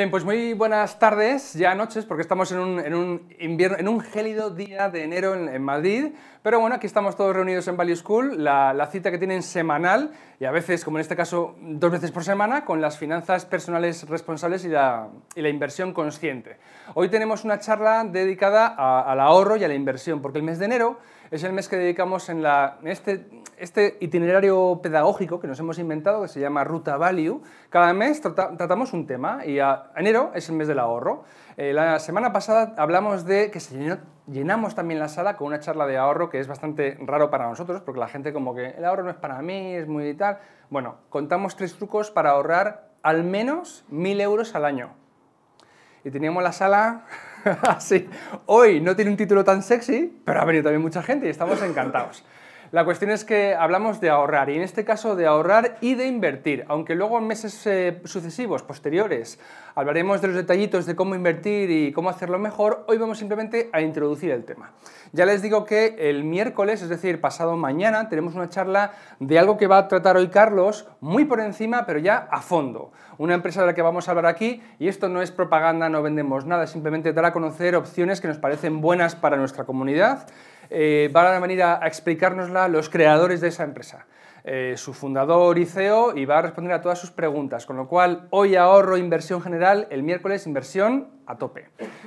Bien, pues muy buenas tardes, ya noches, porque estamos en un, invierno, en un gélido día de enero en, Madrid. Pero bueno, aquí estamos todos reunidos en Value School, la, cita que tienen semanal y a veces, como en este caso, dos veces por semana, con las finanzas personales responsables y la, inversión consciente. Hoy tenemos una charla dedicada al ahorro y a la inversión, porque el mes de enero es el mes que dedicamos en, este, este, itinerario pedagógico que nos hemos inventado, que se llama Ruta Value. Cada mes tratamos un tema y enero es el mes del ahorro. Eh, la semana pasada hablamos de que llenamos también la sala con una charla de ahorro que es bastante raro para nosotros, porque la gente como que el ahorro no es para mí, es muy tal. Bueno, contamos tres trucos para ahorrar al menos mil euros al año. Y teníamos la sala Así, Hoy no tiene un título tan sexy, pero ha venido también mucha gente y estamos encantados. La cuestión es que hablamos de ahorrar y en este caso de ahorrar y de invertir, aunque luego en meses eh, sucesivos, posteriores, hablaremos de los detallitos de cómo invertir y cómo hacerlo mejor, hoy vamos simplemente a introducir el tema. Ya les digo que el miércoles, es decir, pasado mañana, tenemos una charla de algo que va a tratar hoy Carlos, muy por encima, pero ya a fondo. Una empresa de la que vamos a hablar aquí, y esto no es propaganda, no vendemos nada, simplemente dar a conocer opciones que nos parecen buenas para nuestra comunidad eh, van a venir a, explicárnosla los creadores de esa empresa. Eh, su fundador y CEO y va a responder a todas sus preguntas, con lo cual hoy ahorro inversión general, el miércoles inversión a tope.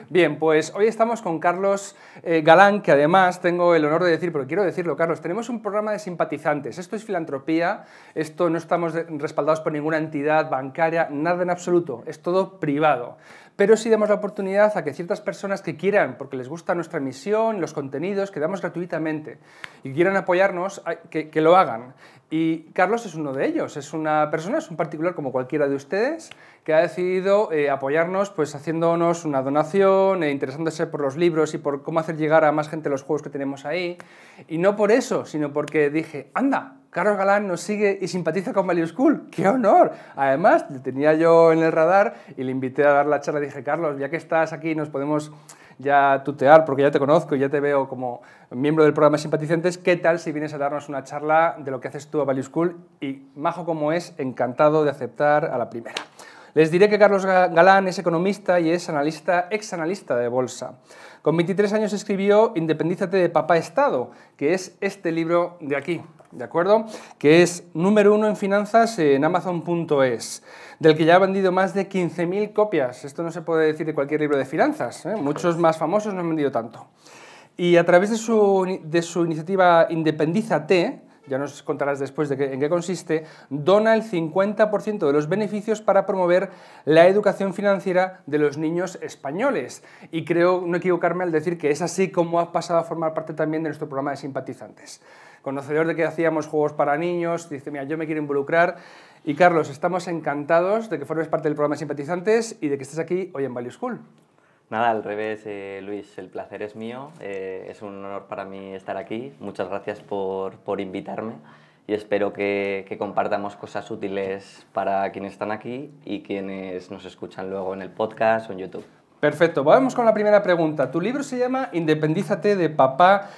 Bien, pues hoy estamos con Carlos eh, Galán, que además tengo el honor de decir, pero quiero decirlo, Carlos, tenemos un programa de simpatizantes. Esto es filantropía, esto no estamos respaldados por ninguna entidad bancaria, nada en absoluto, es todo privado pero sí damos la oportunidad a que ciertas personas que quieran, porque les gusta nuestra misión, los contenidos que damos gratuitamente y quieran apoyarnos, que, que, lo hagan. Y Carlos es uno de ellos, es una persona, es un particular como cualquiera de ustedes que ha decidido eh, apoyarnos pues, haciéndonos una donación, e interesándose por los libros y por cómo hacer llegar a más gente los juegos que tenemos ahí. Y no por eso, sino porque dije, anda, Carlos Galán nos sigue y simpatiza con Value School. ¡Qué honor! Además, le tenía yo en el radar y le invité a dar la charla. Dije, Carlos, ya que estás aquí, nos podemos ya tutear, porque ya te conozco, y ya te veo como miembro del programa Simpatizantes. ¿Qué tal si vienes a darnos una charla de lo que haces tú a Value School? Y majo como es, encantado de aceptar a la primera. Les diré que Carlos Galán es economista y es analista, ex analista de bolsa. Con 23 años escribió Independízate de Papá Estado, que es este libro de aquí. ¿de acuerdo? Que es número uno en finanzas en Amazon.es, del que ya ha vendido más de 15.000 copias. Esto no se puede decir de cualquier libro de finanzas, ¿eh? muchos más famosos no han vendido tanto. Y a través de su, de su iniciativa Independízate, ya nos contarás después de en qué consiste, dona el 50% de los beneficios para promover la educación financiera de los niños españoles. Y creo no equivocarme al decir que es así como ha pasado a formar parte también de nuestro programa de simpatizantes. Conocedor de que hacíamos juegos para niños, dice, mira, yo me quiero involucrar. Y Carlos, estamos encantados de que formes parte del programa de simpatizantes y de que estés aquí hoy en Value School. Nada, al revés, eh, Luis, el placer es mío. Eh, es un honor para mí estar aquí. Muchas gracias por, invitarme y espero que, compartamos cosas útiles para quienes están aquí y quienes nos escuchan luego en el podcast o en YouTube. Perfecto, vamos con la primera pregunta. Tu libro se llama Independízate de papá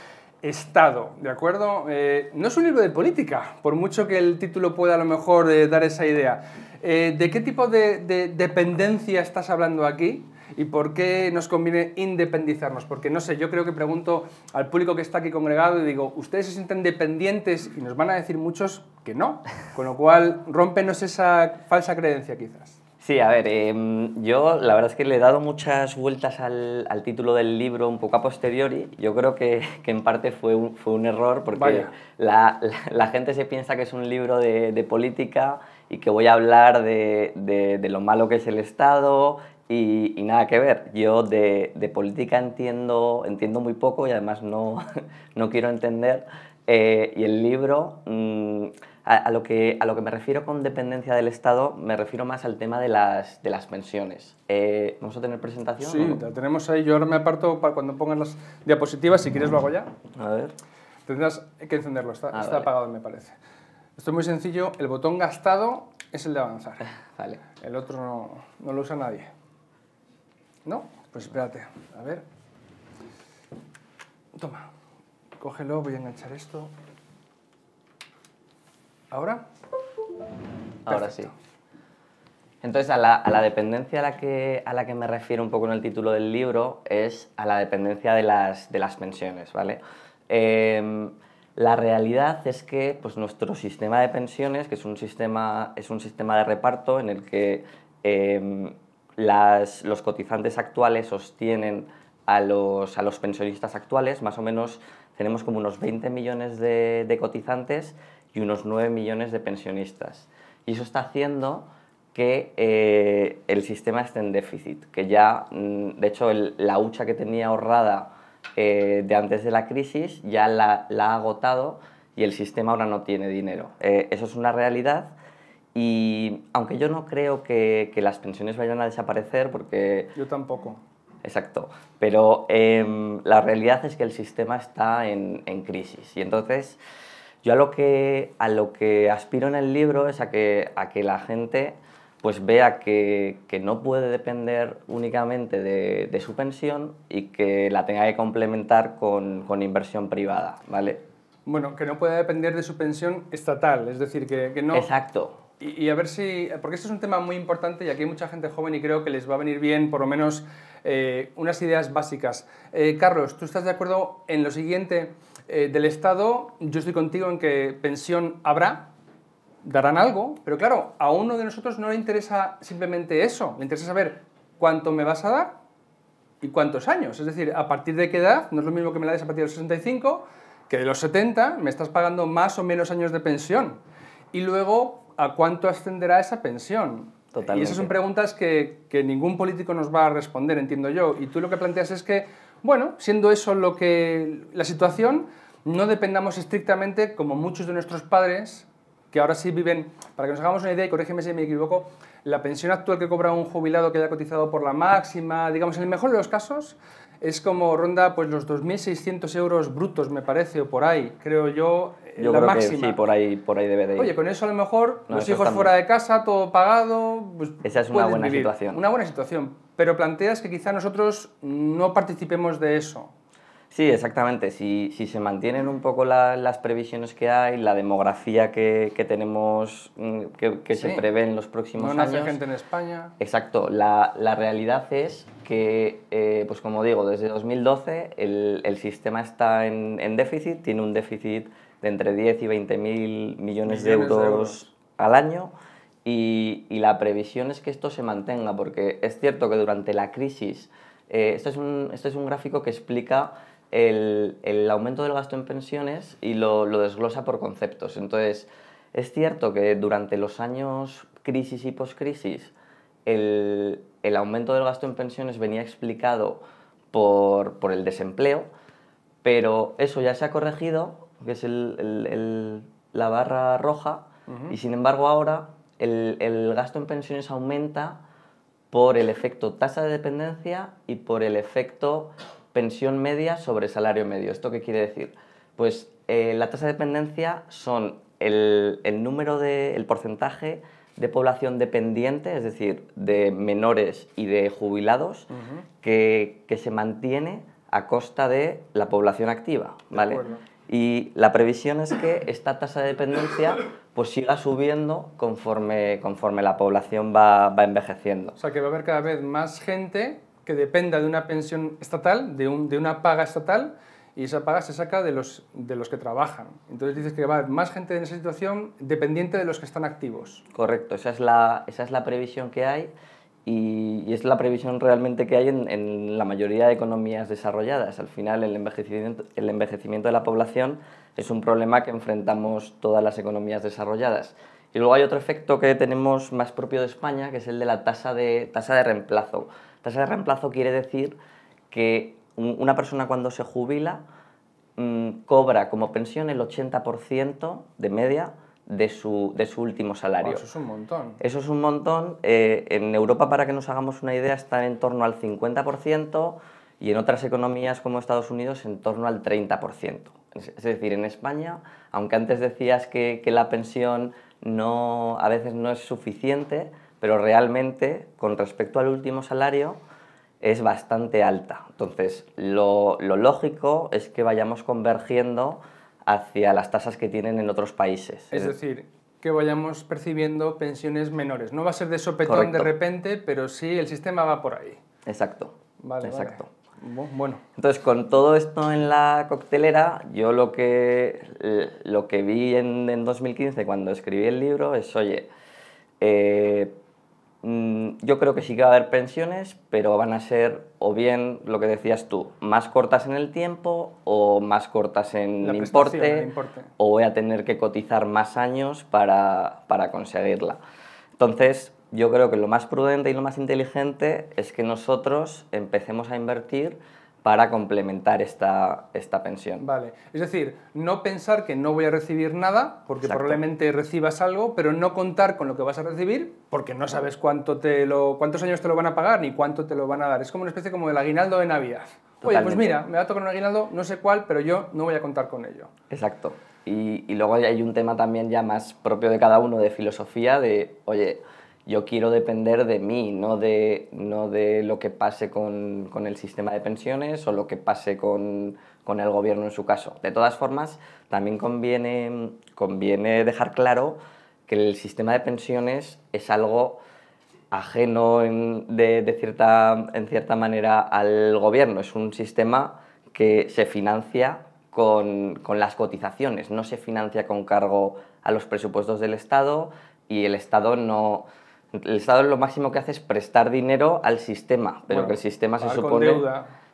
Estado, ¿de acuerdo? Eh, no es un libro de política, por mucho que el título pueda a lo mejor dar esa idea. ¿De qué tipo de dependencia estás hablando aquí? y por qué nos conviene independizarnos. Porque no sé, yo creo que pregunto al público que está aquí congregado y digo, ¿ustedes se sienten dependientes? Y nos van a decir muchos que no. Con lo cual, rompenos esa falsa creencia quizás. Sí, a ver, em, yo la verdad es que le he dado muchas vueltas al, al, título del libro un poco a posteriori. Yo creo que, que en parte fue un, fue un error porque la, la, gente se piensa que es un libro de, de política y que voy a hablar de, de, de, lo malo que es el Estado, y, nada que ver. Yo de, de, política entiendo, entiendo muy poco y además no, no quiero entender. Eh, y el libro, mm, a, lo que, a lo que me refiero con dependencia del Estado, me refiero más al tema de las, de las pensiones. Eh, ¿Vamos a tener presentación? Sí, la tenemos ahí. Yo ahora me aparto para cuando pongan las diapositivas. Si quieres, lo hago ya. A ver. Tendrás que encenderlo. Está, ah, apagado, me parece. Esto es muy sencillo. El botón gastado es el de avanzar. vale. El otro no lo usa nadie. ¿No? Pues espérate, a ver. Toma, cógelo, voy a enganchar esto. ¿Ahora? Ahora sí. Entonces, a la, dependencia a la, que, a la que me refiero un poco en el título del libro es a la dependencia de las, de las pensiones, ¿vale? Em, la realidad es que pues, nuestro sistema de pensiones, que es un sistema, es un sistema de reparto en el que em, las, los cotizantes actuales sostienen a los, pensionistas actuales, más o menos tenemos como unos 20 millones de, cotizantes y unos 9 millones de pensionistas. Y eso está haciendo que eh, el sistema esté en déficit, que ya, mm, de hecho, la hucha que tenía ahorrada eh, de antes de la crisis ya la, ha agotado y el sistema ahora no tiene dinero. Eh, eso es una realidad y aunque yo no creo que, que las pensiones vayan a desaparecer porque... Yo tampoco. Exacto, pero em, la realidad es que el sistema está en, crisis y entonces yo a lo, que, a lo que aspiro en el libro es a que, a que la gente pues vea que, no puede depender únicamente de, su pensión y que la tenga que complementar con, inversión privada, ¿vale? Bueno, que no pueda depender de su pensión estatal, es decir, que, que no... Exacto y, a ver si, porque este es un tema muy importante y aquí hay mucha gente joven y creo que les va a venir bien por lo menos eh, unas ideas básicas. Eh, Carlos, ¿tú estás de acuerdo en lo siguiente eh, del Estado? Yo estoy contigo en que pensión habrá, darán algo, pero claro, a uno de nosotros no le interesa simplemente eso, le interesa saber cuánto me vas a dar y cuántos años. Es decir, a partir de qué edad, no es lo mismo que me la des a partir de los 65, que de los 70 me estás pagando más o menos años de pensión. Y luego, ¿a cuánto ascenderá esa pensión? Totalmente. Y esas son preguntas que, ningún político nos va a responder, entiendo yo. Y tú lo que planteas es que, bueno, siendo eso lo que la situación, no dependamos estrictamente, como muchos de nuestros padres, que ahora sí viven, para que nos hagamos una idea, y corrígeme si me equivoco, la pensión actual que cobra un jubilado que haya cotizado por la máxima, digamos, en el mejor de los casos, es como ronda pues los 2.600 euros brutos, me parece, o por ahí, creo yo, eh, Yo creo Que, sí, por ahí, por ahí debe de ir. Oye, con eso a lo mejor los hijos fuera de casa, todo pagado. Pues Esa es una buena situación. Una buena situación. Pero planteas que quizá nosotros no participemos de eso. Sí, exactamente. Si, si se mantienen un poco las previsiones que hay, la demografía que, que tenemos, mm, que, se prevé en los próximos no nace gente en España. Exacto. La, la realidad es que, eh, pues como digo, desde 2012 el, el sistema está en, en déficit, tiene un déficit entre 10 y 20 mil millones, de, euros al año. Y, la previsión es que esto se mantenga, porque es cierto que durante la crisis, eh, este, es un, este es un gráfico que explica el, aumento del gasto en pensiones y lo, lo desglosa por conceptos. Entonces, es cierto que durante los años crisis y poscrisis, el, el aumento del gasto en pensiones venía explicado por, por el desempleo, pero eso ya se ha corregido que es el, la barra roja, y sin embargo ahora el, gasto en pensiones aumenta por el efecto tasa de dependencia y por el efecto pensión media sobre salario medio. ¿Esto qué quiere decir? Pues eh, la tasa de dependencia son el, número de, el porcentaje de población dependiente, es decir, de menores y de jubilados, que, se mantiene a costa de la población activa, ¿vale? Y la previsión es que esta tasa de dependencia pues siga subiendo conforme, la población va, envejeciendo. O sea que va a haber cada vez más gente que dependa de una pensión estatal, de, una paga estatal, y esa paga se saca de los, de los que trabajan. Entonces dices que va a haber más gente en esa situación dependiente de los que están activos. Correcto, esa es la previsión que hay y, es la previsión realmente que hay en, la mayoría de economías desarrolladas. Al final el envejecimiento, el envejecimiento de la población es un problema que enfrentamos todas las economías desarrolladas. Y luego hay otro efecto que tenemos más propio de España, que es el de la tasa de, tasa de reemplazo. Tasa de reemplazo quiere decir que una persona cuando se jubila mm, cobra como pensión el 80% de media de su, último salario. eso es un montón. Eso es un montón. Eh, en Europa, para que nos hagamos una idea, están en torno al 50% y en otras economías como Estados Unidos en torno al 30%. Es decir, en España, aunque antes decías que, la pensión no, a veces no es suficiente, pero realmente con respecto al último salario es bastante alta. Entonces, lo, lo lógico es que vayamos convergiendo hacia las tasas que tienen en otros países. Es eh, decir, que vayamos percibiendo pensiones menores. No va a ser de sopetón de repente, pero sí el sistema va por ahí. Exacto. Vale, Exacto. Bueno. Entonces, con todo esto en la coctelera, yo lo que, lo que vi en, en 2015 cuando escribí el libro es, oye, eh, Mm, yo creo que sí que va a haber pensiones, pero van a ser o bien lo que decías tú, más cortas en el tiempo o más cortas en el importe, o voy a tener que cotizar más años para, para, conseguirla. Entonces, yo creo que lo más prudente y lo más inteligente es que nosotros empecemos a invertir para complementar esta, esta pensión. Vale, es decir, no pensar que no voy a recibir nada, porque probablemente recibas algo, pero no contar con lo que vas a recibir, porque no sabes cuánto te lo, cuántos años te lo van a pagar ni cuánto te lo van a dar. Es como una especie como el aguinaldo de Navidad. Oye, pues mira, me va a tocar un aguinaldo, no sé cuál, pero yo no voy a contar con ello. Exacto. Y, y luego hay un tema también ya más propio de cada uno de filosofía, de, oye, yo quiero depender de mí, no de, no de lo que pase con, el sistema de pensiones o lo que pase con, el gobierno en su caso. De todas formas, también conviene, conviene dejar claro que el sistema de pensiones es algo ajeno en, de, cierta, en cierta manera al gobierno, es un sistema que se financia con, con las cotizaciones, no se financia con cargo a los presupuestos del Estado y el Estado no, el Estado lo máximo que hace es prestar dinero al sistema, pero que el sistema se supone...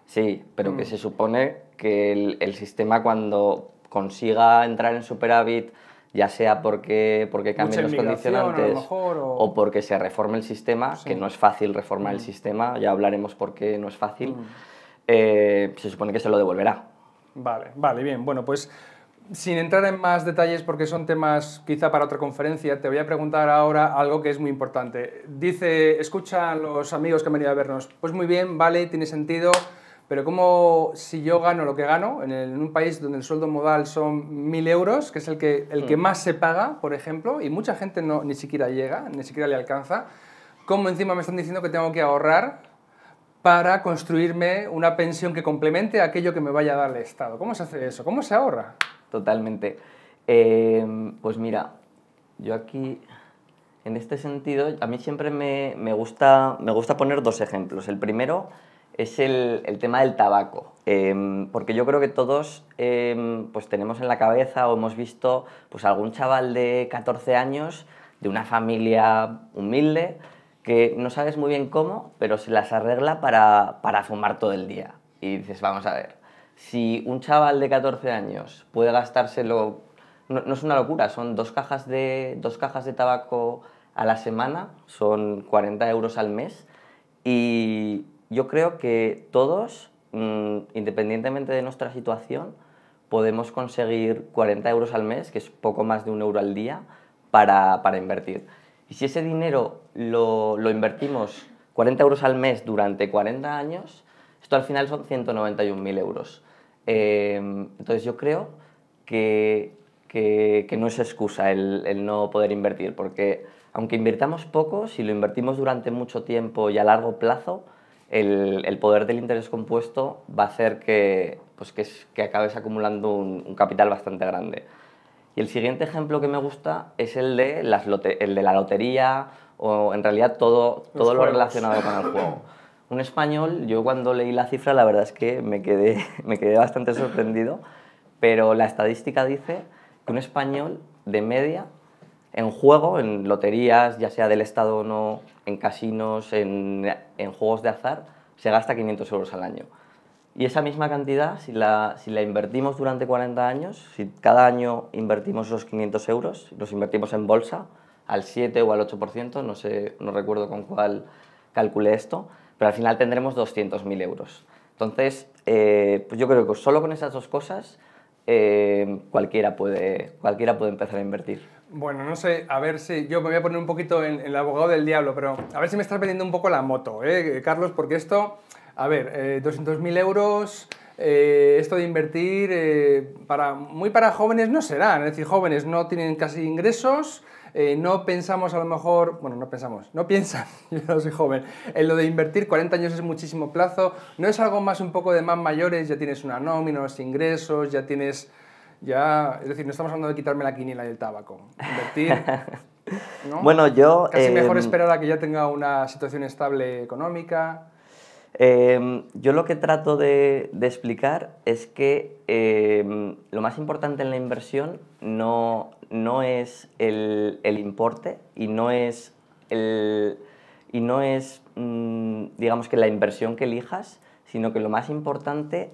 Sí, pero que mm. se supone que el, sistema cuando consiga entrar en superávit, ya sea porque, porque cambien los condicionantes o... porque se reforme el sistema, que no es fácil reformar el mm. sistema, ya hablaremos por qué no es fácil, mm. eh, se supone que se lo devolverá. Vale, vale, bien. Bueno, pues sin entrar en más detalles, porque son temas quizá para otra conferencia, te voy a preguntar ahora algo que es muy importante. Dice, escucha a los amigos que han venido a vernos, pues muy bien, vale, tiene sentido, pero ¿cómo si yo gano lo que gano en, un país donde el sueldo modal son 1.000 euros, que es el que, el que mm. más se paga, por ejemplo, y mucha gente no, ni siquiera llega, ni siquiera le alcanza, ¿cómo encima me están diciendo que tengo que ahorrar para construirme una pensión que complemente aquello que me vaya a dar el Estado. ¿Cómo se hace eso? ¿Cómo se ahorra? Totalmente. Eh, pues mira, yo aquí, en este sentido, a mí siempre me, gusta, me gusta poner dos ejemplos. El primero es el, tema del tabaco, em, porque yo creo que todos em, pues tenemos en la cabeza o hemos visto pues algún chaval de 14 años de una familia humilde que no sabes muy bien cómo, pero se las arregla para, fumar todo el día. Y dices, vamos a ver, si un chaval de 14 años puede gastárselo, no, es una locura, son dos cajas, de, dos cajas de tabaco a la semana, son 40 euros al mes, y yo creo que todos, mm, independientemente de nuestra situación, podemos conseguir 40 euros al mes, que es poco más de un euro al día, para, para invertir. Y si ese dinero lo, lo invertimos 40 euros al mes durante 40 años, esto al final son 191.000 euros. Em, entonces yo creo que, que, no es excusa el, el, no poder invertir, porque aunque invirtamos poco, si lo invertimos durante mucho tiempo y a largo plazo, el, el poder del interés compuesto va a hacer que, pues que, acabes acumulando un, capital bastante grande. Y el siguiente ejemplo que me gusta es el de, las el de la lotería o en realidad todo, todo lo relacionado con el juego. Un español, yo cuando leí la cifra, la verdad es que me quedé, me quedé bastante sorprendido, pero la estadística dice que un español de media en juego, en loterías, ya sea del Estado o no, en casinos, en, en juegos de azar, se gasta 500 euros al año. Y esa misma cantidad, si la, si la, invertimos durante 40 años, si cada año invertimos esos 500 euros, los invertimos en bolsa, al 7 o al 8%, no, sé, no recuerdo con cuál calculé esto, pero al final tendremos 200.000 euros. Entonces, eh, pues yo creo que solo con esas dos cosas eh, cualquiera, puede, cualquiera puede empezar a invertir. Bueno, no sé, a ver si yo me voy a poner un poquito en, el abogado del diablo, pero a ver si me estás vendiendo un poco la moto, eh, Carlos? Porque esto, a ver, eh, 200.000 euros, esto de invertir, para, muy para jóvenes no será, es decir, jóvenes no tienen casi ingresos, eh, no pensamos a lo mejor, bueno, no pensamos, no piensan, yo no soy joven, en lo de invertir 40 años es muchísimo plazo, no es algo más un poco de más mayores, ya tienes una nómina, ingresos, ya tienes, ya, es decir, no estamos hablando de quitarme la quiniela y el tabaco, invertir... Bueno, yo... Casi mejor eh, esperar a que ya tenga una situación estable económica. Em, yo lo que trato de, explicar es que em, lo más importante en la inversión no, no es el, importe y no es, el, y no es mm, digamos que la inversión que elijas, sino que lo más importante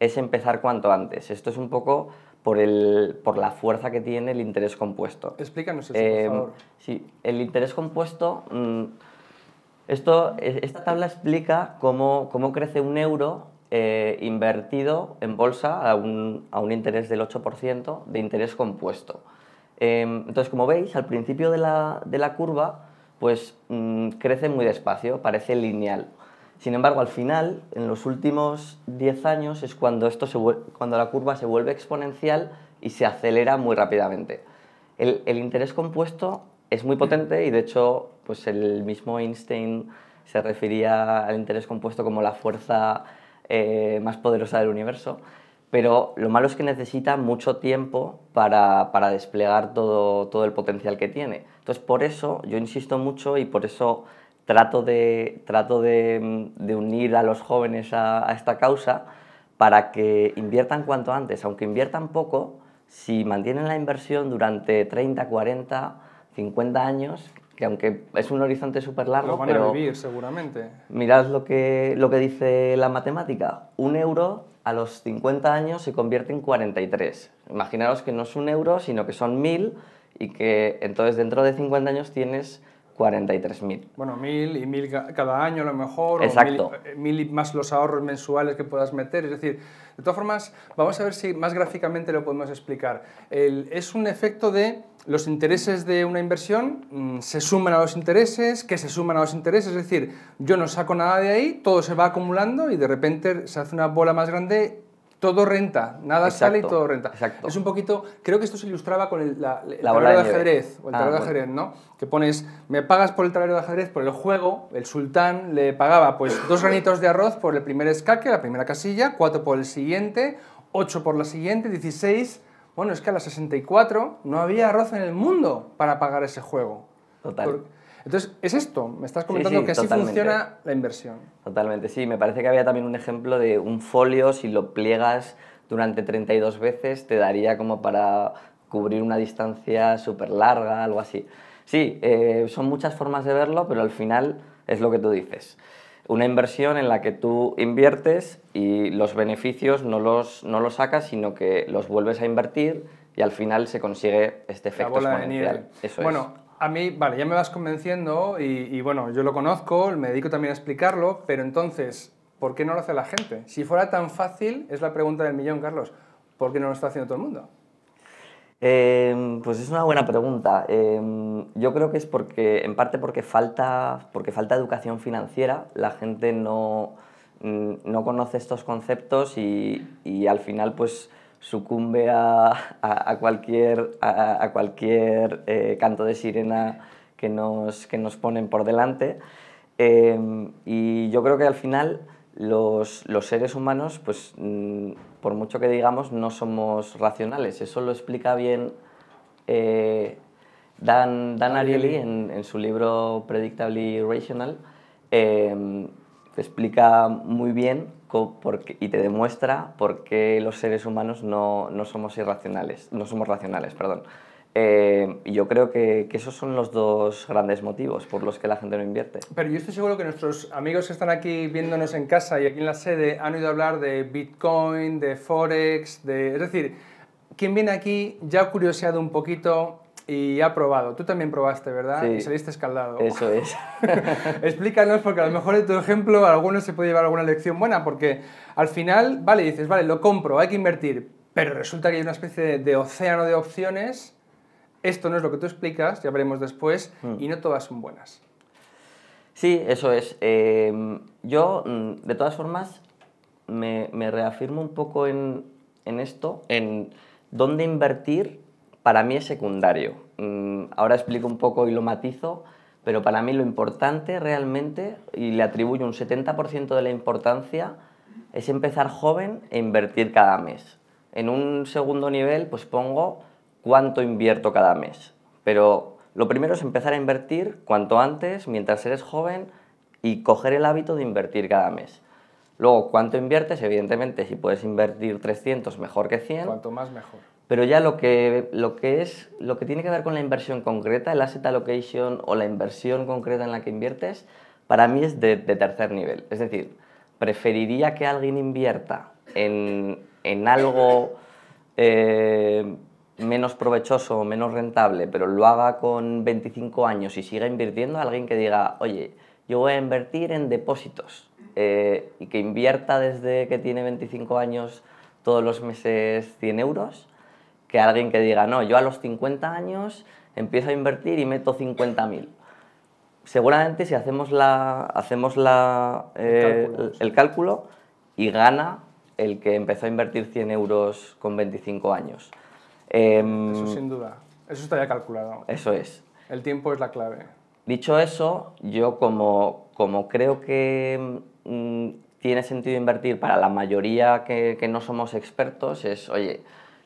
es empezar cuanto antes. Esto es un poco por, la fuerza que tiene el interés compuesto. Explícanos eso, por eh, favor. Sí, el interés compuesto... Mm, esto, e, esta tabla explica cómo, crece un euro eh, invertido en bolsa a un, interés del 8% de interés compuesto. Em, entonces, como veis, al principio de la, de la curva, pues mm, crece muy despacio, parece lineal. Sin embargo, al final, en los últimos 10 años, es cuando, esto cuando la curva se vuelve exponencial y se acelera muy rápidamente. El, interés compuesto es muy potente y, de hecho, pues el mismo Einstein se refería al interés compuesto como la fuerza eh, más poderosa del universo pero lo malo es que necesita mucho tiempo para, desplegar todo, el potencial que tiene. Entonces, por eso yo insisto mucho y por eso trato de, trato de, unir a los jóvenes a, esta causa para que inviertan cuanto antes, aunque inviertan poco, si mantienen la inversión durante 30, 40, 50 años, que aunque es un horizonte súper largo, van a vivir seguramente. Mirad lo que, lo que dice la matemática, un euro a los 50 años se convierte en 43. Imaginaros que no es un euro, sino que son 1.000 y que entonces dentro de 50 años tienes 43.000. Bueno, mil y mil cada año a lo mejor, Exacto. O mil, eh, más los ahorros mensuales que puedas meter. Es decir, de todas formas, vamos a ver si más gráficamente lo podemos explicar. es un efecto de los intereses de una inversión mm, se suman a los intereses, que se suman a los intereses, es decir, yo no saco nada de ahí, todo se va acumulando y de repente se hace una bola más grande todo renta, nada sale y todo renta. Es un poquito, creo que esto se ilustraba con el, la, de, ah, ajedrez, ¿no? Que pones, me pagas por el tablero de ajedrez, por el juego, el sultán le pagaba pues dos granitos de arroz por el primer escaque, la primera casilla, cuatro por el siguiente, ocho por la siguiente, 16. Bueno, es que a las 64 no había arroz en el mundo para pagar ese juego. Total. Entonces, es esto, me estás comentando que así funciona la inversión. Totalmente, sí, me parece que había también un ejemplo de un folio, si lo pliegas durante 32 veces, te daría como para cubrir una distancia súper larga, algo así. Sí, eh, son muchas formas de verlo, pero al final es lo que tú dices. Una inversión en la que tú inviertes y los beneficios no los, no sacas, sino que los vuelves a invertir y al final se consigue este efecto la bola De bueno, a mí, vale, ya me vas convenciendo y, bueno, yo lo conozco, me dedico también a explicarlo, pero entonces, ¿por qué no lo hace la gente? Si fuera tan fácil, es la pregunta del millón, Carlos, ¿por qué no lo está haciendo todo el mundo? Em, pues es una buena pregunta. Em, yo creo que es porque, en parte porque falta, porque falta educación financiera, la gente no, mm, no conoce estos conceptos y, y al final pues sucumbe a, cualquier, a, cualquier eh, canto de sirena que nos, que nos ponen por delante. Em, y yo creo que al final los, seres humanos, pues mm, por mucho que digamos, no somos racionales. Eso lo explica bien eh, Dan, Dan Ariely en, en, su libro Predictably Rational. Em, explica muy bien y te demuestra por qué los seres humanos no, somos irracionales, no somos racionales, perdón. Eh, yo creo que, esos son los dos grandes motivos por los que la gente no invierte. Pero yo estoy seguro que nuestros amigos que están aquí viéndonos en casa y aquí en la sede han oído hablar de Bitcoin, de Forex, de... Es decir, quien viene aquí ya ha curioseado un poquito, y ha probado. Tú también probaste, ¿verdad? y saliste escaldado. Eso es. Explícanos, porque a lo mejor de tu ejemplo algunos se puede llevar alguna lección buena, porque al final, vale, dices, vale, lo compro, hay que invertir, pero resulta que hay una especie de, océano de opciones. Esto no es lo que tú explicas, ya veremos después, mm. y no todas son buenas. Sí, eso es. Em, yo, mm, de todas formas, me, reafirmo un poco en, en esto, en dónde invertir para mí es secundario. Mm, ahora explico un poco y lo matizo, pero para mí lo importante realmente, y le atribuyo un 70% de la importancia, es empezar joven e invertir cada mes. En un segundo nivel, pues pongo cuánto invierto cada mes. Pero lo primero es empezar a invertir cuanto antes, mientras eres joven, y coger el hábito de invertir cada mes. Luego, ¿cuánto inviertes? Evidentemente, si puedes invertir 300, mejor que 100. Cuanto más, mejor. Pero ya lo que, lo es, lo que tiene que ver con la inversión concreta, el asset allocation o la inversión concreta en la que inviertes, para mí es de, tercer nivel. Es decir, preferiría que alguien invierta en, algo eh, menos provechoso menos rentable, pero lo haga con 25 años y siga invirtiendo, a alguien que diga, oye, yo voy a invertir en depósitos eh, y que invierta desde que tiene 25 años todos los meses 100 euros que alguien que diga, no, yo a los 50 años empiezo a invertir y meto 50.000. Seguramente si hacemos, hacemos eh, el, cálculo, y gana el que empezó a invertir 100 euros con 25 años. Em, eso sin duda, eso estaría calculado. Eso es. El tiempo es la clave. Dicho eso, yo como, creo que mm, tiene sentido invertir para la mayoría que no somos expertos, es, oye,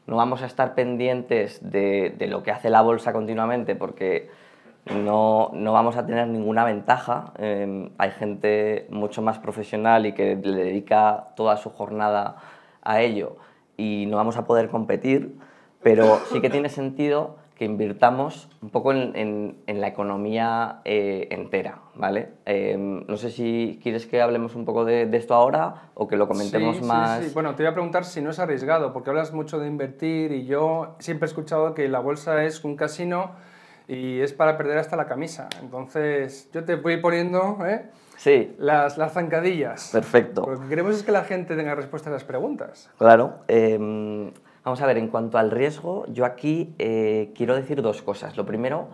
no vamos a estar pendientes de, lo que hace la bolsa continuamente porque no, vamos a tener ninguna ventaja. Em, hay gente mucho más profesional y que le dedica toda su jornada a ello y no vamos a poder competir, pero sí que tiene sentido que invirtamos un poco en, en, la economía eh, entera, ¿vale? Em, no sé si quieres que hablemos un poco de, esto ahora o que lo comentemos más. Sí, sí, bueno, te voy a preguntar si no es arriesgado, porque hablas mucho de invertir y yo siempre he escuchado que la bolsa es un casino y es para perder hasta la camisa. Entonces, yo te voy poniendo ¿eh? las, las zancadillas. Perfecto. Lo que queremos es que la gente tenga respuesta a las preguntas. Claro. Eh, Vamos a ver, en cuanto al riesgo, yo aquí eh, quiero decir dos cosas. Lo primero,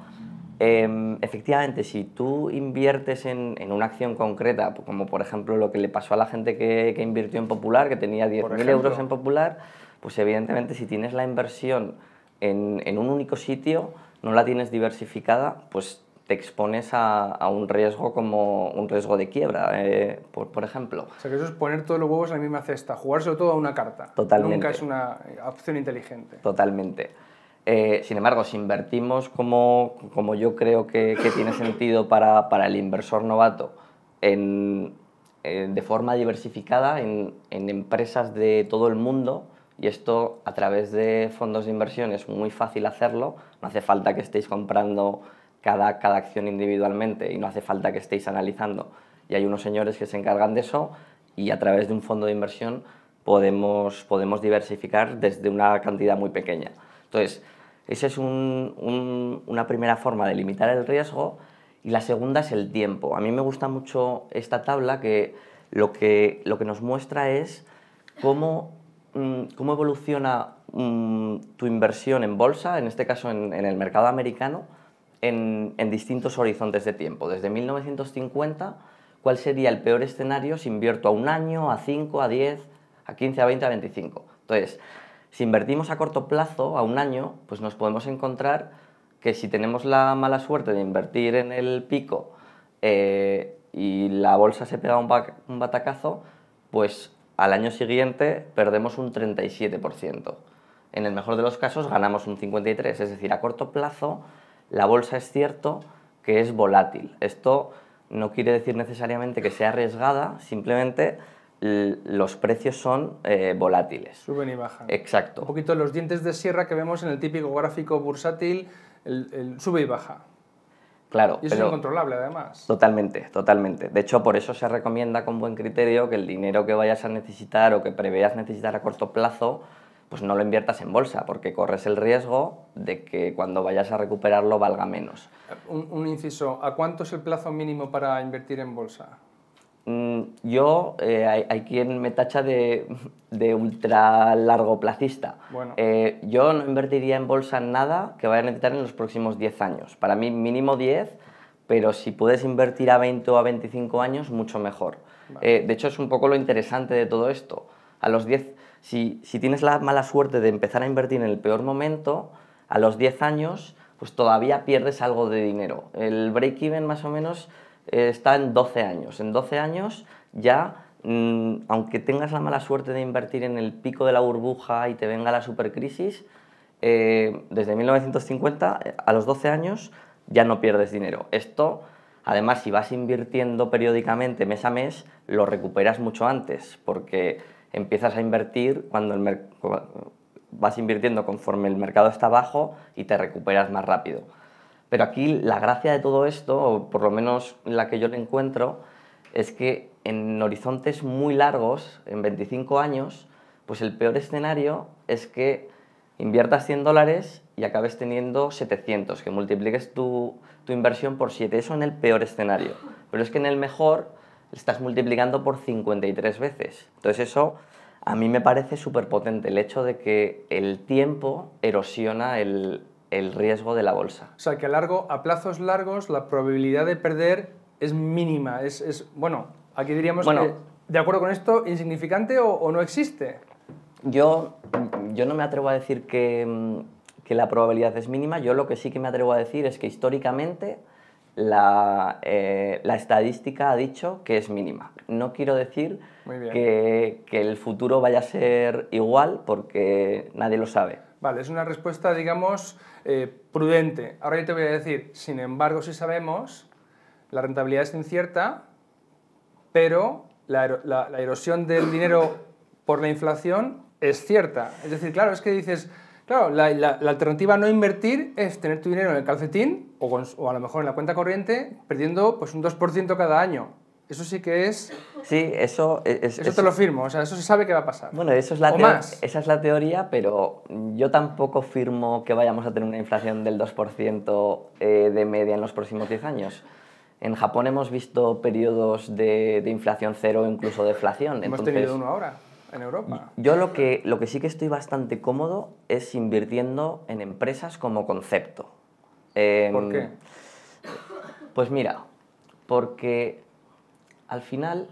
em, efectivamente, si tú inviertes en, una acción concreta, pues, como por ejemplo lo que le pasó a la gente que, invirtió en Popular, que tenía 10.000 euros en Popular, pues evidentemente si tienes la inversión en, en, un único sitio, no la tienes diversificada, pues te expones a, a, un riesgo como un riesgo de quiebra, eh, por, por, ejemplo. O sea, que eso es poner todos los huevos en la misma cesta, jugar sobre todo a una carta. Totalmente. Nunca es una opción inteligente. Totalmente. Eh, sin embargo, si invertimos como, como yo creo que, que tiene sentido para, para, el inversor novato, en, eh, de forma diversificada en, en empresas de todo el mundo, y esto a través de fondos de inversión es muy fácil hacerlo, no hace falta que estéis comprando cada, acción individualmente y no hace falta que estéis analizando. Y hay unos señores que se encargan de eso y a través de un fondo de inversión podemos, podemos diversificar desde una cantidad muy pequeña. Entonces, esa es una primera forma de limitar el riesgo y la segunda es el tiempo. A mí me gusta mucho esta tabla que lo que, lo que nos muestra es cómo, mm, evoluciona mm, tu inversión en bolsa, en este caso en el mercado americano, en, distintos horizontes de tiempo. Desde 1950, ¿cuál sería el peor escenario si invierto a un año, a 5, a 10, a 15, a 20, a 25? Entonces, si invertimos a corto plazo, a un año, pues nos podemos encontrar que si tenemos la mala suerte de invertir en el pico eh, y la bolsa se pega un, un, batacazo, pues al año siguiente perdemos un 37%. En el mejor de los casos ganamos un 53%, es decir, a corto plazo la bolsa es cierto que es volátil. Esto no quiere decir necesariamente que sea arriesgada, simplemente los precios son eh, volátiles. Suben y bajan. Exacto. Un poquito los dientes de sierra que vemos en el típico gráfico bursátil, sube y baja. Claro. Y es incontrolable además. Totalmente, totalmente. De hecho, por eso se recomienda con buen criterio que el dinero que vayas a necesitar o que preveas necesitar a corto plazo, pues no lo inviertas en bolsa, porque corres el riesgo de que cuando vayas a recuperarlo valga menos. Un, inciso, ¿a cuánto es el plazo mínimo para invertir en bolsa? Mm, yo, eh, hay, quien me tacha de, ultra largo eh, yo no invertiría en bolsa en nada que vaya a necesitar en los próximos 10 años. Para mí mínimo 10, pero si puedes invertir a 20 o a 25 años, mucho mejor. Eh, de hecho, es un poco lo interesante de todo esto. A los 10 si, tienes la mala suerte de empezar a invertir en el peor momento, a los 10 años, pues todavía pierdes algo de dinero. El break-even más o menos está en 12 años. En 12 años ya, mm, aunque tengas la mala suerte de invertir en el pico de la burbuja y te venga la supercrisis, eh, desde 1950, a los 12 años, ya no pierdes dinero. Esto, además, si vas invirtiendo periódicamente mes a mes, lo recuperas mucho antes, porque empiezas a invertir cuando el vas invirtiendo conforme el mercado está bajo y te recuperas más rápido. Pero aquí la gracia de todo esto, o por lo menos la que yo le encuentro, es que en horizontes muy largos, en 25 años, pues el peor escenario es que inviertas 100 dólares y acabes teniendo 700, que multipliques tu, tu inversión por 7. Eso en el peor escenario. Pero es que en el mejor estás multiplicando por 53 veces. Entonces eso a mí me parece súper potente, el hecho de que el tiempo erosiona el, riesgo de la bolsa. O sea, que a, largo, a plazos largos la probabilidad de perder es mínima. Es, bueno, aquí diríamos bueno, que, de acuerdo con esto, insignificante o, no existe. Yo, yo no me atrevo a decir que, que la probabilidad es mínima. Yo lo que sí que me atrevo a decir es que históricamente eh, la, estadística ha dicho que es mínima. No quiero decir que, que el futuro vaya a ser igual porque nadie lo sabe. Vale, es una respuesta, digamos, eh, prudente. Ahora yo te voy a decir, sin embargo, si sabemos, la rentabilidad es incierta, pero la, erosión del dinero por la inflación es cierta. Es decir, claro, es que dices, Claro, la, alternativa a no invertir es tener tu dinero en el calcetín o, a lo mejor en la cuenta corriente, perdiendo pues un 2% cada año. Eso sí que es... Sí, eso... E, es, eso te lo firmo, o sea, eso se sabe que va a pasar. Bueno, eso es la o más. esa es la teoría, pero yo tampoco firmo que vayamos a tener una inflación del 2% eh, de media en los próximos 10 años. En Japón hemos visto periodos de, inflación cero, incluso deflación. Hemos tenido uno ahora en Europa. Yo lo que, lo que sí que estoy bastante cómodo es invirtiendo en empresas como concepto. Em, ¿Por qué? Pues mira, porque al final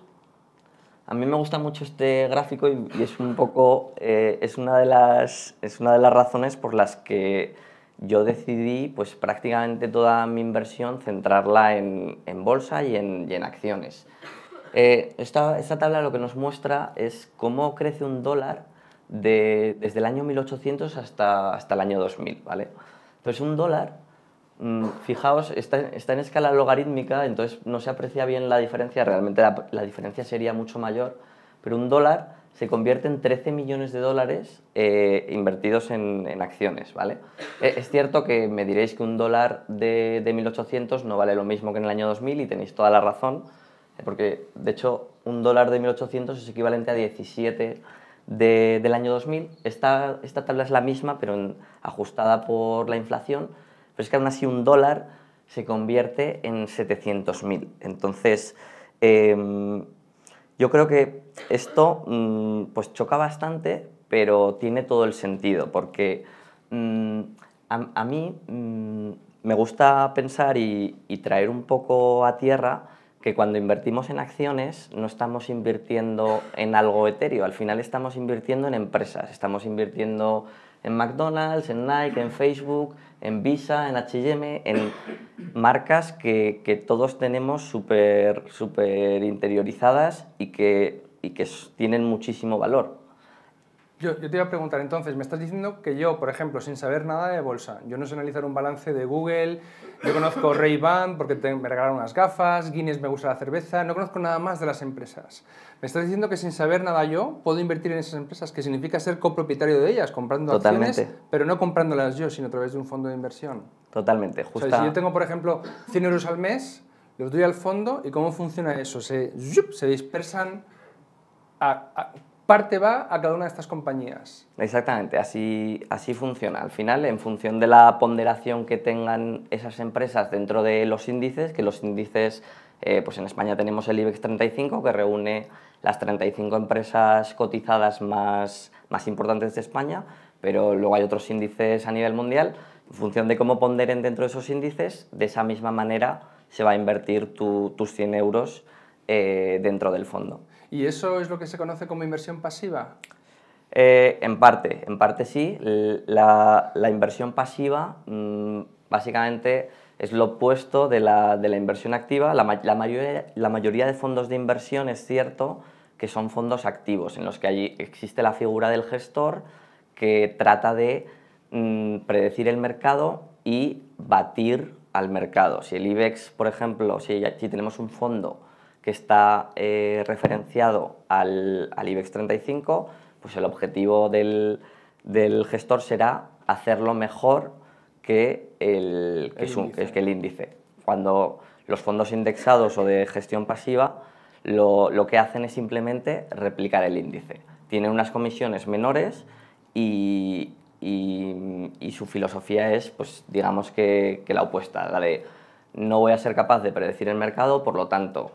a mí me gusta mucho este gráfico y, es un poco eh, es una de las es una de las razones por las que yo decidí pues prácticamente toda mi inversión centrarla en, bolsa y en, y en acciones eh, esta, tabla lo que nos muestra es cómo crece un dólar desde el año 1800 hasta, el año 2000, ¿vale? Entonces un dólar, mm, fijaos, está, en escala logarítmica, entonces no se aprecia bien la diferencia, realmente la, diferencia sería mucho mayor, pero un dólar se convierte en 13 millones de dólares eh, invertidos en, acciones, ¿vale? Eh, es cierto que me diréis que un dólar de, de 1800 no vale lo mismo que en el año 2000 y tenéis toda la razón, porque, de hecho, un dólar de 1800 es equivalente a 17 del año 2000. Esta, tabla es la misma, pero ajustada por la inflación. Pero es que aún así un dólar se convierte en 700.000. Entonces, em, yo creo que esto mm, pues choca bastante, pero tiene todo el sentido, porque mm, a, mí mm, me gusta pensar y traer un poco a tierra que cuando invertimos en acciones no estamos invirtiendo en algo etéreo, al final estamos invirtiendo en empresas, estamos invirtiendo en McDonald's, en Nike, en Facebook, en Visa, en HM, en marcas que, todos tenemos súper interiorizadas y y que tienen muchísimo valor. Yo, te iba a preguntar entonces, me estás diciendo que yo, por ejemplo, sin saber nada de bolsa, yo no sé analizar un balance de Google, yo conozco Ray Ban porque me regalaron unas gafas, Guinness me gusta la cerveza, no conozco nada más de las empresas. Me estás diciendo que sin saber nada yo puedo invertir en esas empresas, que significa ser copropietario de ellas, comprando Totalmente. acciones, pero no comprándolas yo, sino a través de un fondo de inversión. Totalmente, justo. sea, si yo tengo, por ejemplo, 100 euros al mes, los doy al fondo y cómo funciona eso, se, dispersan a parte va a cada una de estas compañías. Exactamente, así, así funciona. Al final, en función de la ponderación que tengan esas empresas dentro de los índices, que los índices, eh, pues en España tenemos el IBEX 35, que reúne las 35 empresas cotizadas más, importantes de España, pero luego hay otros índices a nivel mundial. En función de cómo ponderen dentro de esos índices, de esa misma manera se va a invertir tus 100 euros eh, dentro del fondo. ¿Y eso es lo que se conoce como inversión pasiva? Eh, en parte, en parte sí. La, inversión pasiva mm, básicamente es lo opuesto de la, inversión activa. La, mayoría, la mayoría de fondos de inversión es cierto que son fondos activos, en los que allí existe la figura del gestor que trata de mm, predecir el mercado y batir al mercado. Si el IBEX, por ejemplo, si, si tenemos un fondo que está eh, referenciado al, IBEX 35, pues el objetivo del, gestor será hacerlo mejor que el, que, el índice. Cuando los fondos indexados o de gestión pasiva lo, que hacen es simplemente replicar el índice. Tienen unas comisiones menores y, su filosofía es, pues digamos que, que la opuesta, la de no voy a ser capaz de predecir el mercado, por lo tanto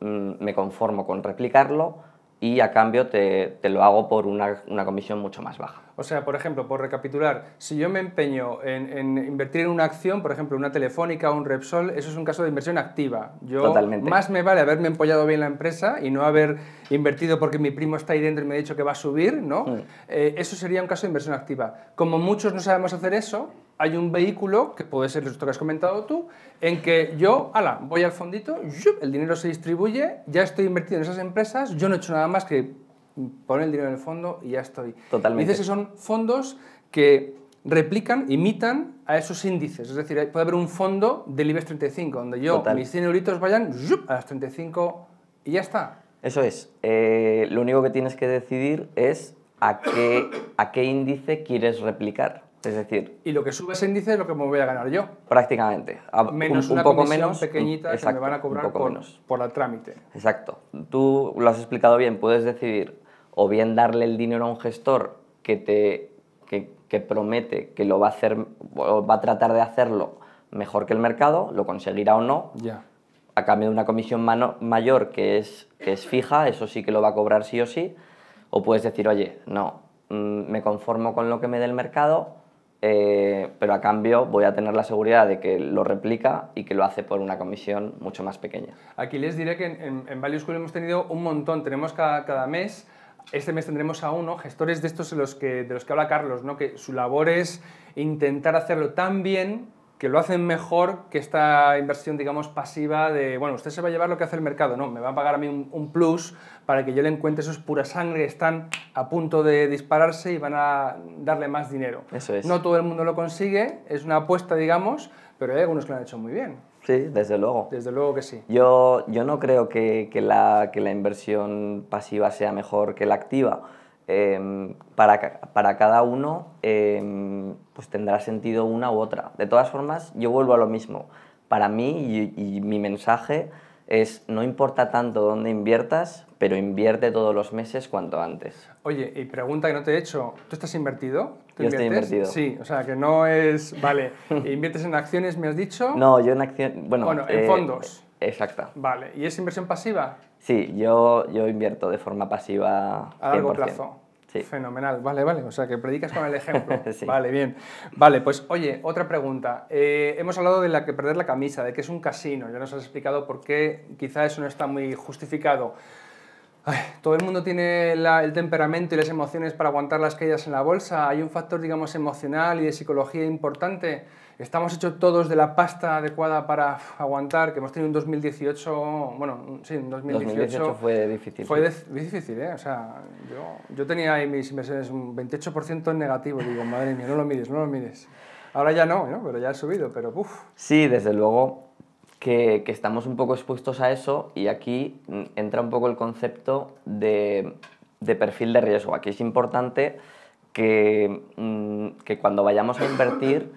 Mm, me conformo con replicarlo y a cambio te, lo hago por una, comisión mucho más baja. O sea, por ejemplo, por recapitular, si yo me empeño en, invertir en una acción, por ejemplo, una telefónica o un Repsol, eso es un caso de inversión activa. Yo Totalmente. Más me vale haberme empollado bien la empresa y no haber invertido porque mi primo está ahí dentro y me ha dicho que va a subir, ¿no? Mm. Eh, eso sería un caso de inversión activa. Como muchos no sabemos hacer eso, hay un vehículo, que puede ser esto que has comentado tú, en que yo, ala, voy al fondito, el dinero se distribuye, ya estoy invertido en esas empresas, yo no he hecho nada más que poner el dinero en el fondo y ya estoy. Totalmente. Dices que son fondos que replican, imitan a esos índices. Es decir, puede haber un fondo del IBEX 35, donde yo, mis 100 euritos vayan a las 35 y ya está. Eso es. Eh, lo único que tienes que decidir es a qué índice quieres replicar. Es decir... Y lo que sube ese índice es lo que me voy a ganar yo. Prácticamente. Ah, menos un, poco menos pequeñita que me van a cobrar por, el trámite. Exacto. Tú lo has explicado bien. Puedes decidir o bien darle el dinero a un gestor que te que, promete que lo va a hacer o va a tratar de hacerlo mejor que el mercado, lo conseguirá o no. Ya. A cambio de una comisión mano, mayor que es, que es fija, eso sí que lo va a cobrar sí o sí. O puedes decir, oye, no, mm, me conformo con lo que me dé el mercado, eh, pero a cambio voy a tener la seguridad de que lo replica y que lo hace por una comisión mucho más pequeña. Aquí les diré que en, en, School hemos tenido un montón, tenemos cada, mes este mes tendremos a uno, gestores de estos de los que, de los que habla Carlos, que su labor es intentar hacerlo tan bien que lo hacen mejor que esta inversión, digamos, pasiva de, bueno, usted se va a llevar lo que hace el mercado, no, me va a pagar a mí un, plus para que yo le encuentre esos pura sangre, están a punto de dispararse y van a darle más dinero. Eso es. No todo el mundo lo consigue, es una apuesta, digamos, pero hay algunos que lo han hecho muy bien. Sí, desde luego. Desde luego que sí. Yo, yo no creo que, la, que la inversión pasiva sea mejor que la activa Em, para, para, cada uno em, pues tendrá sentido una u otra. De todas formas, yo vuelvo a lo mismo. Para mí y, mi mensaje es no importa tanto dónde inviertas, pero invierte todos los meses cuanto antes. Oye, y pregunta que no te he hecho, ¿tú estás invertido? ¿Tú yo estoy invertido. Sí, o sea, que no es, vale, ¿E ¿inviertes en acciones, me has dicho? No, yo en acciones, bueno... en eh, fondos. Exacta. Vale, ¿y es inversión pasiva? Sí, yo, yo invierto de forma pasiva. A largo plazo. Sí. Fenomenal, vale, vale, o sea que predicas con el ejemplo. Vale, bien. Vale, pues oye, otra pregunta. Eh, hemos hablado de la que perder la camisa, de que es un casino, ya nos has explicado por qué quizá eso no está muy justificado. todo el mundo tiene el temperamento y las emociones para aguantar las caídas en la bolsa. ¿Hay un factor, digamos, emocional y de psicología importante? estamos hechos todos de la pasta adecuada para aguantar, que hemos tenido un 2018, bueno, sí, un 2018, fue difícil. Fue difícil, ¿eh? O sea, yo, yo tenía ahí mis inversiones un 28% en negativo, digo, madre mía, no lo mires, no lo mires. Ahora ya no, ¿no? Pero ya ha subido, pero uff. Sí, desde luego que, que estamos un poco expuestos a eso y aquí mm, entra un poco el concepto de, de perfil de riesgo. Aquí es importante que, mm, que cuando vayamos a invertir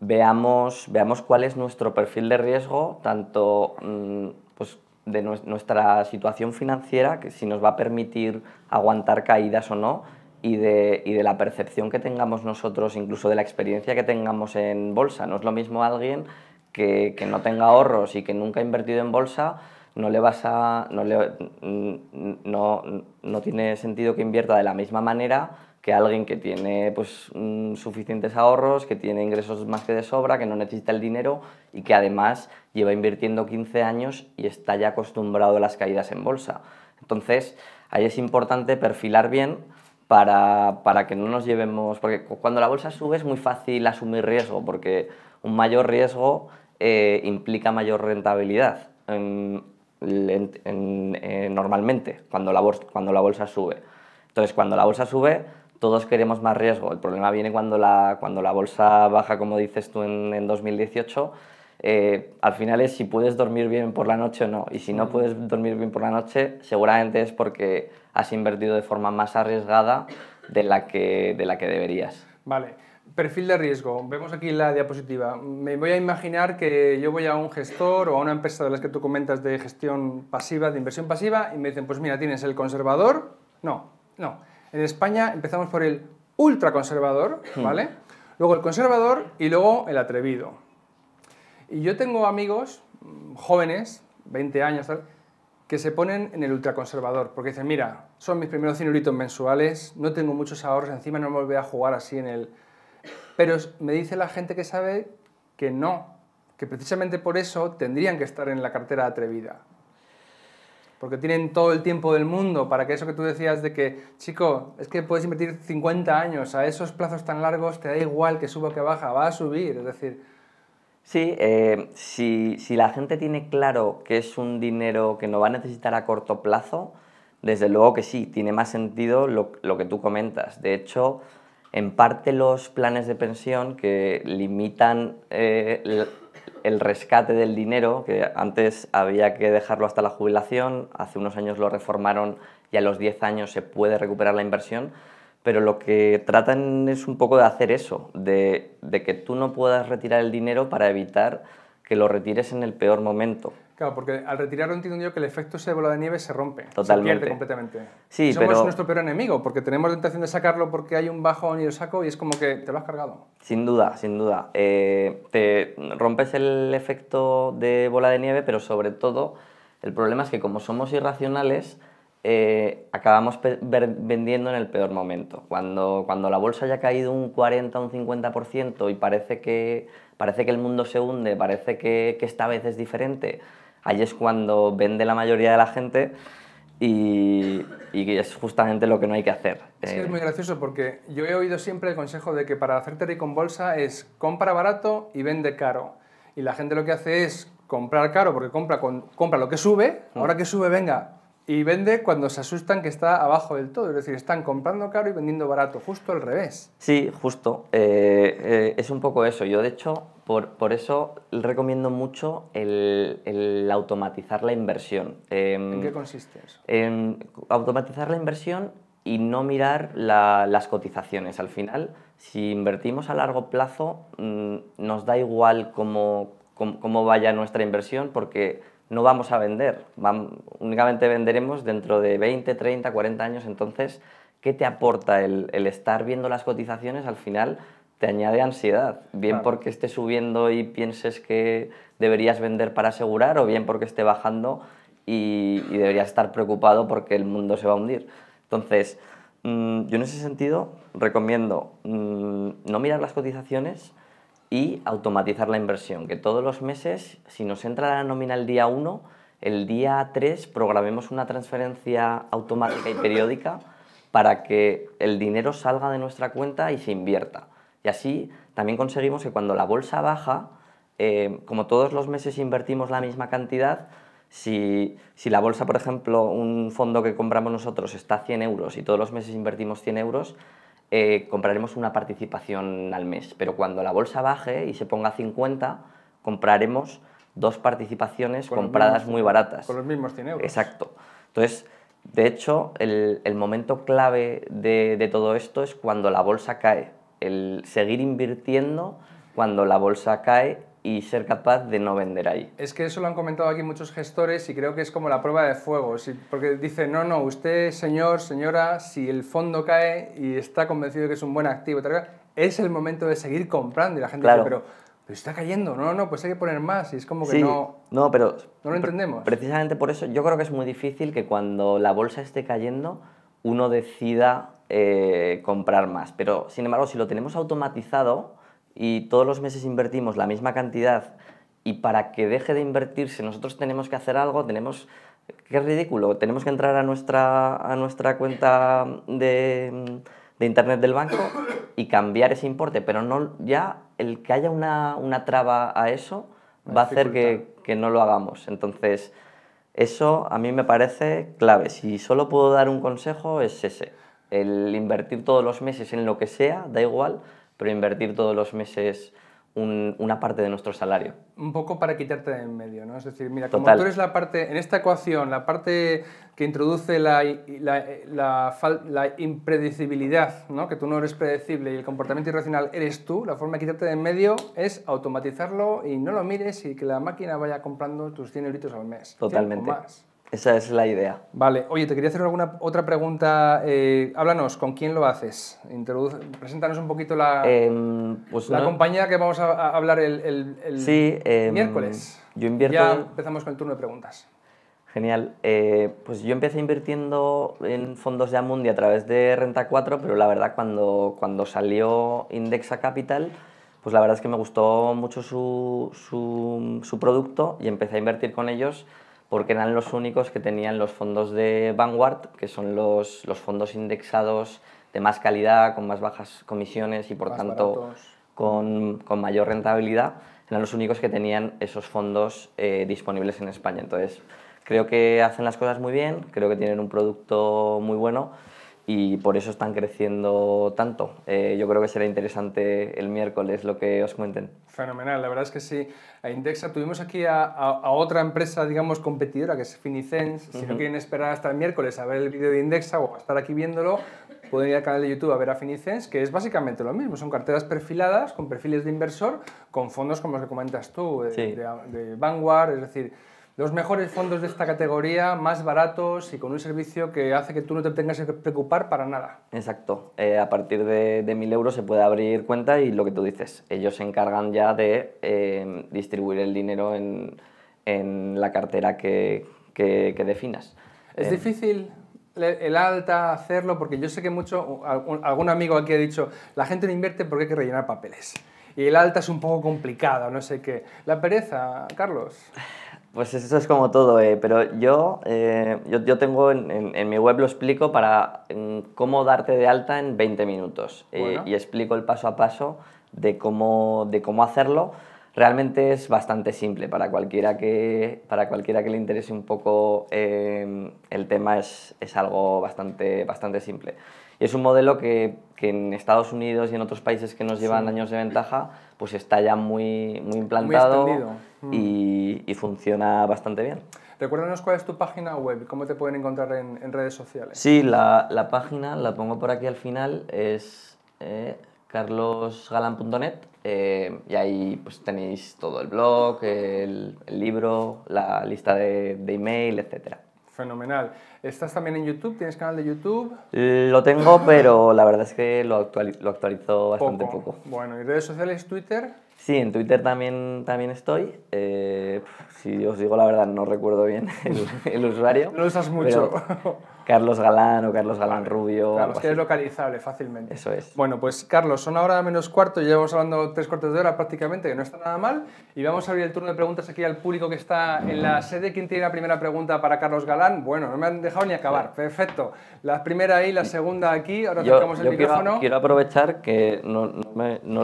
veamos, veamos cuál es nuestro perfil de riesgo, tanto mm, pues, de nuestra situación financiera, que si nos va a permitir aguantar caídas o no, y de, y de, la percepción que tengamos nosotros, incluso de la experiencia que tengamos en bolsa. No es lo mismo alguien que, que no tenga ahorros y que nunca ha invertido en bolsa, no le vas no tiene sentido que invierta de la misma manera que alguien que tiene pues, suficientes ahorros, que tiene ingresos más que de sobra, que no necesita el dinero y que además lleva invirtiendo 15 años y está ya acostumbrado a las caídas en bolsa. Entonces, ahí es importante perfilar bien para, para que no nos llevemos, porque cuando la bolsa sube es muy fácil asumir riesgo, porque un mayor riesgo eh, implica mayor rentabilidad eh, normalmente cuando la, cuando la bolsa sube. Entonces, cuando la bolsa sube, todos queremos más riesgo. El problema viene cuando la, cuando la bolsa baja, como dices tú, en, 2018. Eh, al final es si puedes dormir bien por la noche o no. Y si no mm. puedes dormir bien por la noche, seguramente es porque has invertido de forma más arriesgada de la que, de la que deberías. Vale. Perfil de riesgo. Vemos aquí la diapositiva. Me voy a imaginar que yo voy a un gestor o a una empresa de las que tú comentas de gestión pasiva, de inversión pasiva, y me dicen, pues mira, tienes el conservador. No, no en España empezamos por el ultraconservador, hmm. ¿vale? Luego el conservador y luego el atrevido. Y yo tengo amigos mm, jóvenes, 20 años, que se ponen en el ultraconservador, porque dicen, mira, son mis primeros 100 euritos mensuales, no tengo muchos ahorros, encima no me voy a jugar así en el... Pero me dice la gente que sabe que no, que precisamente por eso tendrían que estar en la cartera atrevida porque tienen todo el tiempo del mundo para que eso que tú decías de que, chico, es que puedes invertir 50 años a esos plazos tan largos, te da igual que suba o que baja, va a subir, es decir... Sí, eh, si, la gente tiene claro que es un dinero que no va a necesitar a corto plazo, desde luego que sí, tiene más sentido lo, que tú comentas. De hecho, en parte los planes de pensión que limitan eh, el rescate del dinero, que antes había que dejarlo hasta la jubilación, hace unos años lo reformaron y a los 10 años se puede recuperar la inversión, pero lo que tratan es un poco de hacer eso, de, de que tú no puedas retirar el dinero para evitar que lo retires en el peor momento. Claro, porque al retirarlo entiendo yo que el efecto ese de bola de nieve se rompe, Totalmente. se pierde completamente. Sí, Somos nuestro peor enemigo, porque tenemos la intención de sacarlo porque hay un bajo y lo saco y es como que te lo has cargado. Sin duda, sin duda. Eh, te rompes el efecto de bola de nieve, pero sobre todo el problema es que como somos irracionales, eh, acabamos vendiendo en el peor momento. Cuando, cuando la bolsa haya caído un 40, un 50% y parece que parece que el mundo se hunde, parece que, esta vez es diferente, ahí es cuando vende la mayoría de la gente y, es justamente lo que no hay que hacer. es eh, muy gracioso porque yo he oído siempre el consejo de que para hacerte rico con bolsa es compra barato y vende caro. Y la gente lo que hace es comprar caro porque compra, compra lo que sube, mm. ahora que sube, venga, y vende cuando se asustan que está abajo del todo, es decir, están comprando caro y vendiendo barato, justo al revés. Sí, justo. Eh, eh, es un poco eso. Yo, de hecho, por, eso recomiendo mucho el, automatizar la inversión. Em, ¿En qué consiste eso? En em, automatizar la inversión y no mirar las cotizaciones. Al final, si invertimos a largo plazo, mm, nos da igual cómo, cómo vaya nuestra inversión porque no vamos a vender, únicamente venderemos dentro de 20, 30, 40 años, entonces, ¿qué te aporta el, estar viendo las cotizaciones al final? te añade ansiedad, bien porque esté subiendo y pienses que deberías vender para asegurar o bien porque esté bajando y, deberías estar preocupado porque el mundo se va a hundir. Entonces, mm, yo en ese sentido recomiendo mm, no mirar las cotizaciones, y automatizar la inversión, que todos los meses, si nos entra la nómina el día 1, el día 3 programemos una transferencia automática y periódica para que el dinero salga de nuestra cuenta y se invierta. Y así también conseguimos que cuando la bolsa baja, eh, como todos los meses invertimos la misma cantidad, si, si, la bolsa, por ejemplo, un fondo que compramos nosotros está a 100 euros y todos los meses invertimos 100 euros, eh, compraremos una participación al mes, pero cuando la bolsa baje y se ponga a 50, compraremos dos participaciones compradas muy baratas. Con los mismos 100 euros. Exacto. Entonces, de hecho, el, momento clave de, todo esto es cuando la bolsa cae. El seguir invirtiendo cuando la bolsa cae y ser capaz de no vender ahí. Es que eso lo han comentado aquí muchos gestores y creo que es como la prueba de fuego, porque dice no, no, usted, señor, señora, si el fondo cae y está convencido que es un buen activo, es el momento de seguir comprando y la gente dice, pero, está cayendo, no, no, pues hay que poner más y es como que no, no, pero, no lo entendemos. Precisamente por eso yo creo que es muy difícil que cuando la bolsa esté cayendo uno decida eh, comprar más, pero sin embargo si lo tenemos automatizado, y todos los meses invertimos la misma cantidad y para que deje de invertirse nosotros tenemos que hacer algo, tenemos... Qué ridículo, tenemos que entrar a nuestra, cuenta de, internet del banco y cambiar ese importe, pero no ya el que haya una, traba a eso va a hacer que, que, no lo hagamos. Entonces, eso a mí me parece clave. Si solo puedo dar un consejo es ese, el invertir todos los meses en lo que sea, da igual, pero invertir todos los meses una parte de nuestro salario. Un poco para quitarte de en medio, ¿no? Es decir, mira, como tú eres la parte, en esta ecuación, la parte que introduce la, la, impredecibilidad, ¿no? que tú no eres predecible y el comportamiento irracional eres tú, la forma de quitarte de en medio es automatizarlo y no lo mires y que la máquina vaya comprando tus 100 euros al mes. Totalmente. Más. Esa es la idea. Vale, oye, te quería hacer alguna otra pregunta. Eh, háblanos, ¿con quién lo haces? preséntanos un poquito la, em, pues la compañía que vamos a, hablar el, em, miércoles. Yo invierto... Ya empezamos con el turno de preguntas. Genial. Eh, pues yo empecé invirtiendo en fondos de Amundi a través de Renta 4, pero la verdad cuando, cuando salió Indexa Capital, pues la verdad es que me gustó mucho su, su, su producto y empecé a invertir con ellos porque eran los únicos que tenían los fondos de Vanguard, que son los, los fondos indexados de más calidad, con más bajas comisiones y por tanto con, con, mayor rentabilidad, eran los únicos que tenían esos fondos eh, disponibles en España. Entonces, creo que hacen las cosas muy bien, creo que tienen un producto muy bueno y por eso están creciendo tanto. Eh, yo creo que será interesante el miércoles lo que os cuenten. Fenomenal, la verdad es que sí. A Indexa tuvimos aquí a, otra empresa, digamos, competidora, que es Finicens. Si no quieren esperar hasta el miércoles a ver el vídeo de Indexa o a estar aquí viéndolo, pueden ir al canal de YouTube a ver a Finicens, que es básicamente lo mismo. Son carteras perfiladas con perfiles de inversor, con fondos como los que comentas tú, eh, de, de Vanguard, es decir los mejores fondos de esta categoría, más baratos y con un servicio que hace que tú no te tengas que preocupar para nada. Exacto. Eh, a partir de, de 1.000 euros se puede abrir cuenta y lo que tú dices, ellos se encargan ya de em, distribuir el dinero en, en la cartera que, que, definas. Es difícil el alta, hacerlo, porque yo sé que mucho, algún amigo aquí ha dicho, la gente no invierte porque hay que rellenar papeles. Y el alta es un poco complicado, no sé qué. La pereza, Carlos. Pues eso es como todo, eh, pero yo, eh, yo, yo, tengo en, en, mi web lo explico para mm, cómo darte de alta en 20 minutos eh, y explico el paso a paso de cómo, de cómo hacerlo realmente es bastante simple para cualquiera que, para cualquiera que le interese un poco em, el tema es, es, algo bastante, bastante simple. Y es un modelo que, que, en Estados Unidos y en otros países que nos llevan años de ventaja pues está ya muy, muy implantado mm. y, funciona bastante bien. Recuérdanos cuál es tu página web cómo te pueden encontrar en, redes sociales. Sí, la, página la pongo por aquí al final, es eh, carlosgalan.net eh, y ahí pues tenéis todo el blog, el, libro, la lista de, de email, etcétera. Fenomenal. ¿Estás también en YouTube? ¿Tienes canal de YouTube? Lo tengo, pero la verdad es que lo, actualizo, lo actualizo bastante poco. Bueno, ¿y redes sociales? ¿Twitter? Sí, en Twitter también, también estoy. Eh, si os digo la verdad, no recuerdo bien el, usuario. lo usas mucho. Carlos Galán o Carlos Galán Rubio. Claro, es que es localizable fácilmente. Eso es. Bueno, pues Carlos, son ahora menos cuarto, llevamos hablando tres cuartos de hora prácticamente, que no está nada mal. Y vamos a abrir el turno de preguntas aquí al público que está en la sede. ¿Quién tiene la primera pregunta para Carlos Galán? Bueno, no me han dejado ni acabar. Perfecto. La primera ahí, la segunda aquí. Ahora tocamos el micrófono. Quiero, quiero, aprovechar que no,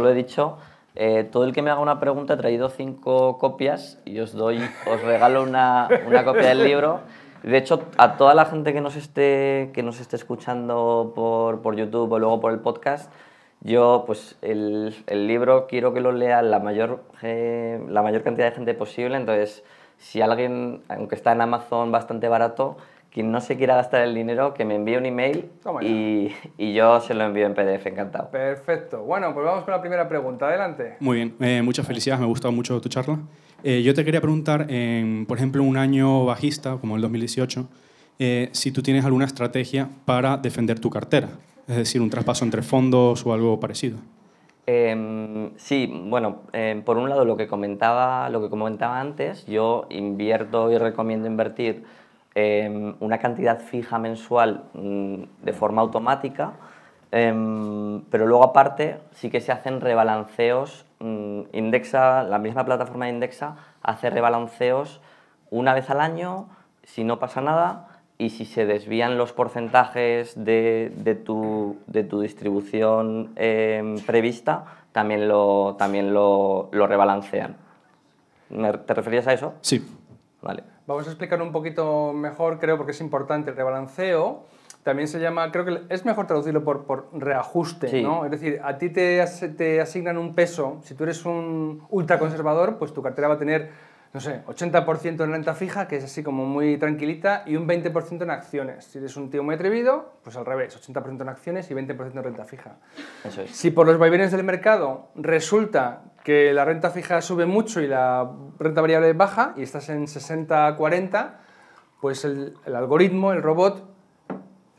lo he dicho. Eh, todo el que me haga una pregunta ha traído cinco copias y os doy, os regalo una, una copia del libro. De hecho, a toda la gente que nos esté, que nos esté escuchando por, YouTube o luego por el podcast, yo, pues el, libro quiero que lo lea la mayor, la mayor cantidad de gente posible. Entonces, si alguien, aunque está en Amazon bastante barato, quien no se quiera gastar el dinero, que me envíe un email y, yo se lo envío en PDF, encantado. Perfecto. Bueno, pues vamos con la primera pregunta. Adelante. Muy bien. Eh, muchas felicidades. Me ha gustado mucho tu charla. Eh, yo te quería preguntar, por ejemplo, un año bajista, como el 2018, eh, si tú tienes alguna estrategia para defender tu cartera, es decir, un traspaso entre fondos o algo parecido. Em, sí, bueno, em, por un lado lo que, comentaba, lo que comentaba antes, yo invierto y recomiendo invertir em, una cantidad fija mensual mm, de forma automática, pero luego aparte sí que se hacen rebalanceos Mm, indexa, la misma plataforma indexa hace rebalanceos una vez al año, si no pasa nada, y si se desvían los porcentajes de, tu, distribución em, prevista, también, lo, también lo, lo rebalancean. ¿Te referías a eso? Sí. Vale. Vamos a explicar un poquito mejor, creo, porque es importante el rebalanceo también se llama, creo que es mejor traducirlo por, reajuste, ¿no? Es decir, a ti te, te, asignan un peso, si tú eres un ultraconservador, pues tu cartera va a tener, no sé, 80% en renta fija, que es así como muy tranquilita, y un 20% en acciones. Si eres un tío muy atrevido, pues al revés, 80% en acciones y 20% en renta fija. Eso es. Si por los vaivenes del mercado resulta que la renta fija sube mucho y la renta variable baja, y estás en 60-40, pues el algoritmo, el robot,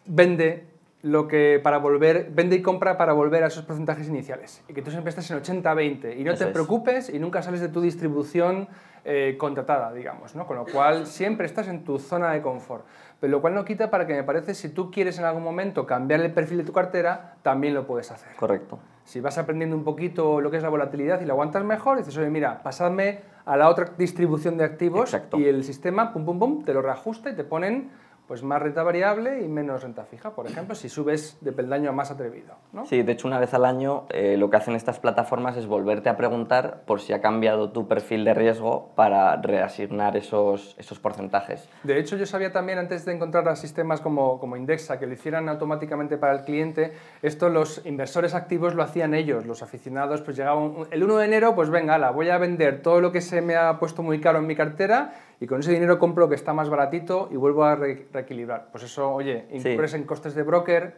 vende lo que para volver, vende y compra para volver a esos porcentajes iniciales. Y que tú siempre estés en 80-20 y no te preocupes y nunca sales de tu distribución eh, contratada, digamos, ¿no? Con lo cual siempre estás en tu zona de confort. Pero lo cual no quita para que me parece, si tú quieres en algún momento cambiar el perfil de tu cartera, también lo puedes hacer. Correcto. Si vas aprendiendo un poquito lo que es la volatilidad y la aguantas mejor, dices, oye, mira, pasadme a la otra distribución de activos y el sistema, pum, pum, pum, te lo reajusta y te ponen pues más renta variable y menos renta fija, por ejemplo, si subes de peldaño a más atrevido. ¿no? Sí, de hecho una vez al año eh, lo que hacen estas plataformas es volverte a preguntar por si ha cambiado tu perfil de riesgo para reasignar esos, esos porcentajes. De hecho yo sabía también antes de encontrar a sistemas como, como Indexa que lo hicieran automáticamente para el cliente, esto los inversores activos lo hacían ellos, los aficionados pues llegaban el 1 de enero, pues venga, la voy a vender todo lo que se me ha puesto muy caro en mi cartera y con ese dinero compro lo que está más baratito y vuelvo a reequilibrar. Pues eso, oye, incurres en costes de broker,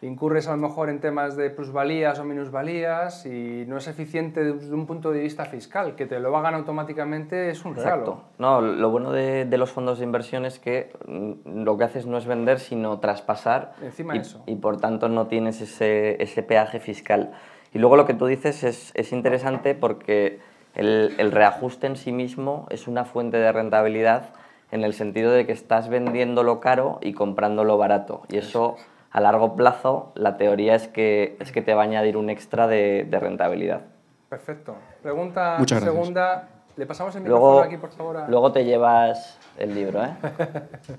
incurres a lo mejor en temas de plusvalías o minusvalías y no es eficiente desde un punto de vista fiscal. Que te lo hagan automáticamente es un regalo. No, lo bueno de, los fondos de inversión es que mm, lo que haces no es vender, sino traspasar. Encima y, Y por tanto no tienes ese, peaje fiscal. Y luego lo que tú dices es, es interesante porque el, reajuste en sí mismo es una fuente de rentabilidad en el sentido de que estás vendiéndolo caro y comprándolo barato. Y eso a largo plazo, la teoría es que, es que te va a añadir un extra de, rentabilidad. Perfecto. Pregunta segunda. Le pasamos el micrófono aquí, por favor. Luego te llevas el libro, ¿eh?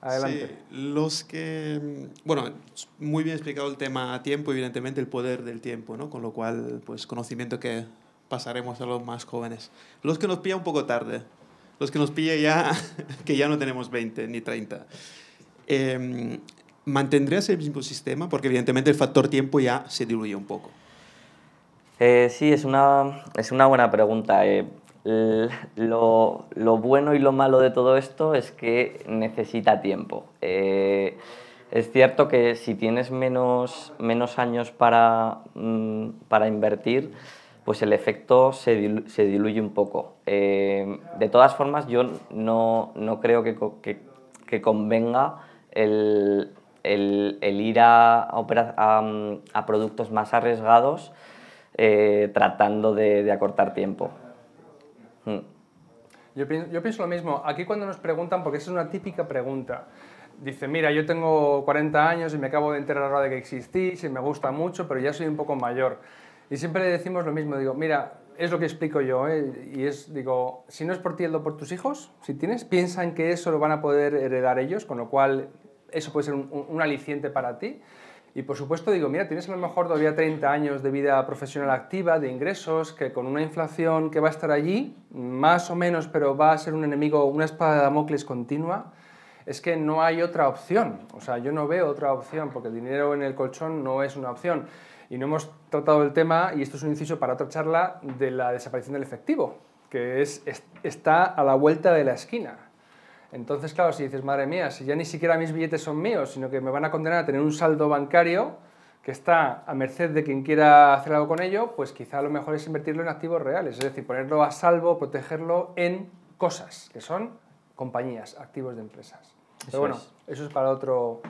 Adelante. Sí, los que... Bueno, muy bien explicado el tema a tiempo, evidentemente el poder del tiempo, ¿no? Con lo cual, pues conocimiento que pasaremos a los más jóvenes. Los que nos pilla un poco tarde, los que nos pilla ya, que ya no tenemos 20 ni 30. Eh, em, ¿Mantendrías el mismo sistema? Porque evidentemente el factor tiempo ya se diluye un poco. Eh, sí, es una, es una buena pregunta. Eh. lo, bueno y lo malo de todo esto es que necesita tiempo. Eh, es cierto que si tienes menos, menos años para mm, invertir, pues el efecto se, diluye un poco. Eh, de todas formas, yo no, creo que, que, convenga el, ir a, productos más arriesgados eh, tratando de, acortar tiempo. Hmm. Yo, pienso, lo mismo. Aquí cuando nos preguntan, porque esa es una típica pregunta, dice, mira, yo tengo 40 años y me acabo de enterar ahora de que existís y me gusta mucho, pero ya soy un poco mayor. Y siempre le decimos lo mismo, digo, mira, es lo que explico yo, ¿eh? y es, digo, si no es por ti, es por tus hijos, si tienes, piensan que eso lo van a poder heredar ellos, con lo cual eso puede ser un, aliciente para ti. Y por supuesto digo, mira, tienes a lo mejor todavía 30 años de vida profesional activa, de ingresos, que con una inflación que va a estar allí, más o menos, pero va a ser un enemigo, una espada de Damocles continua, es que no hay otra opción. O sea, yo no veo otra opción, porque el dinero en el colchón no es una opción. Y no hemos tratado el tema, y esto es un inciso para otra charla, de la desaparición del efectivo, que es, está a la vuelta de la esquina. Entonces, claro, si dices, madre mía, si ya ni siquiera mis billetes son míos, sino que me van a condenar a tener un saldo bancario que está a merced de quien quiera hacer algo con ello, pues quizá lo mejor es invertirlo en activos reales, es decir, ponerlo a salvo, protegerlo en cosas, que son compañías, activos de empresas. Pero bueno, eso es para otro,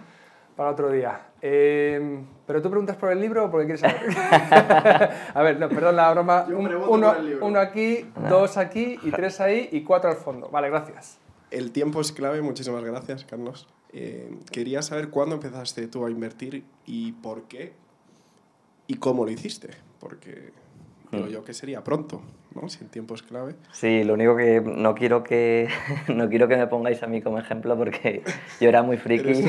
para otro día. Em, ¿Pero tú preguntas por el libro o por quieres saber? a ver, no, perdón la broma. uno, aquí, ah. dos aquí y tres ahí y cuatro al fondo. Vale, gracias. El tiempo es clave, muchísimas gracias, Carlos. Em, quería saber cuándo empezaste tú a invertir y por qué y cómo lo hiciste, porque creo hmm. yo que sería pronto. ¿no? Si tiempo es clave. Sí, lo único que no quiero que, no quiero que me pongáis a mí como ejemplo porque yo era muy friki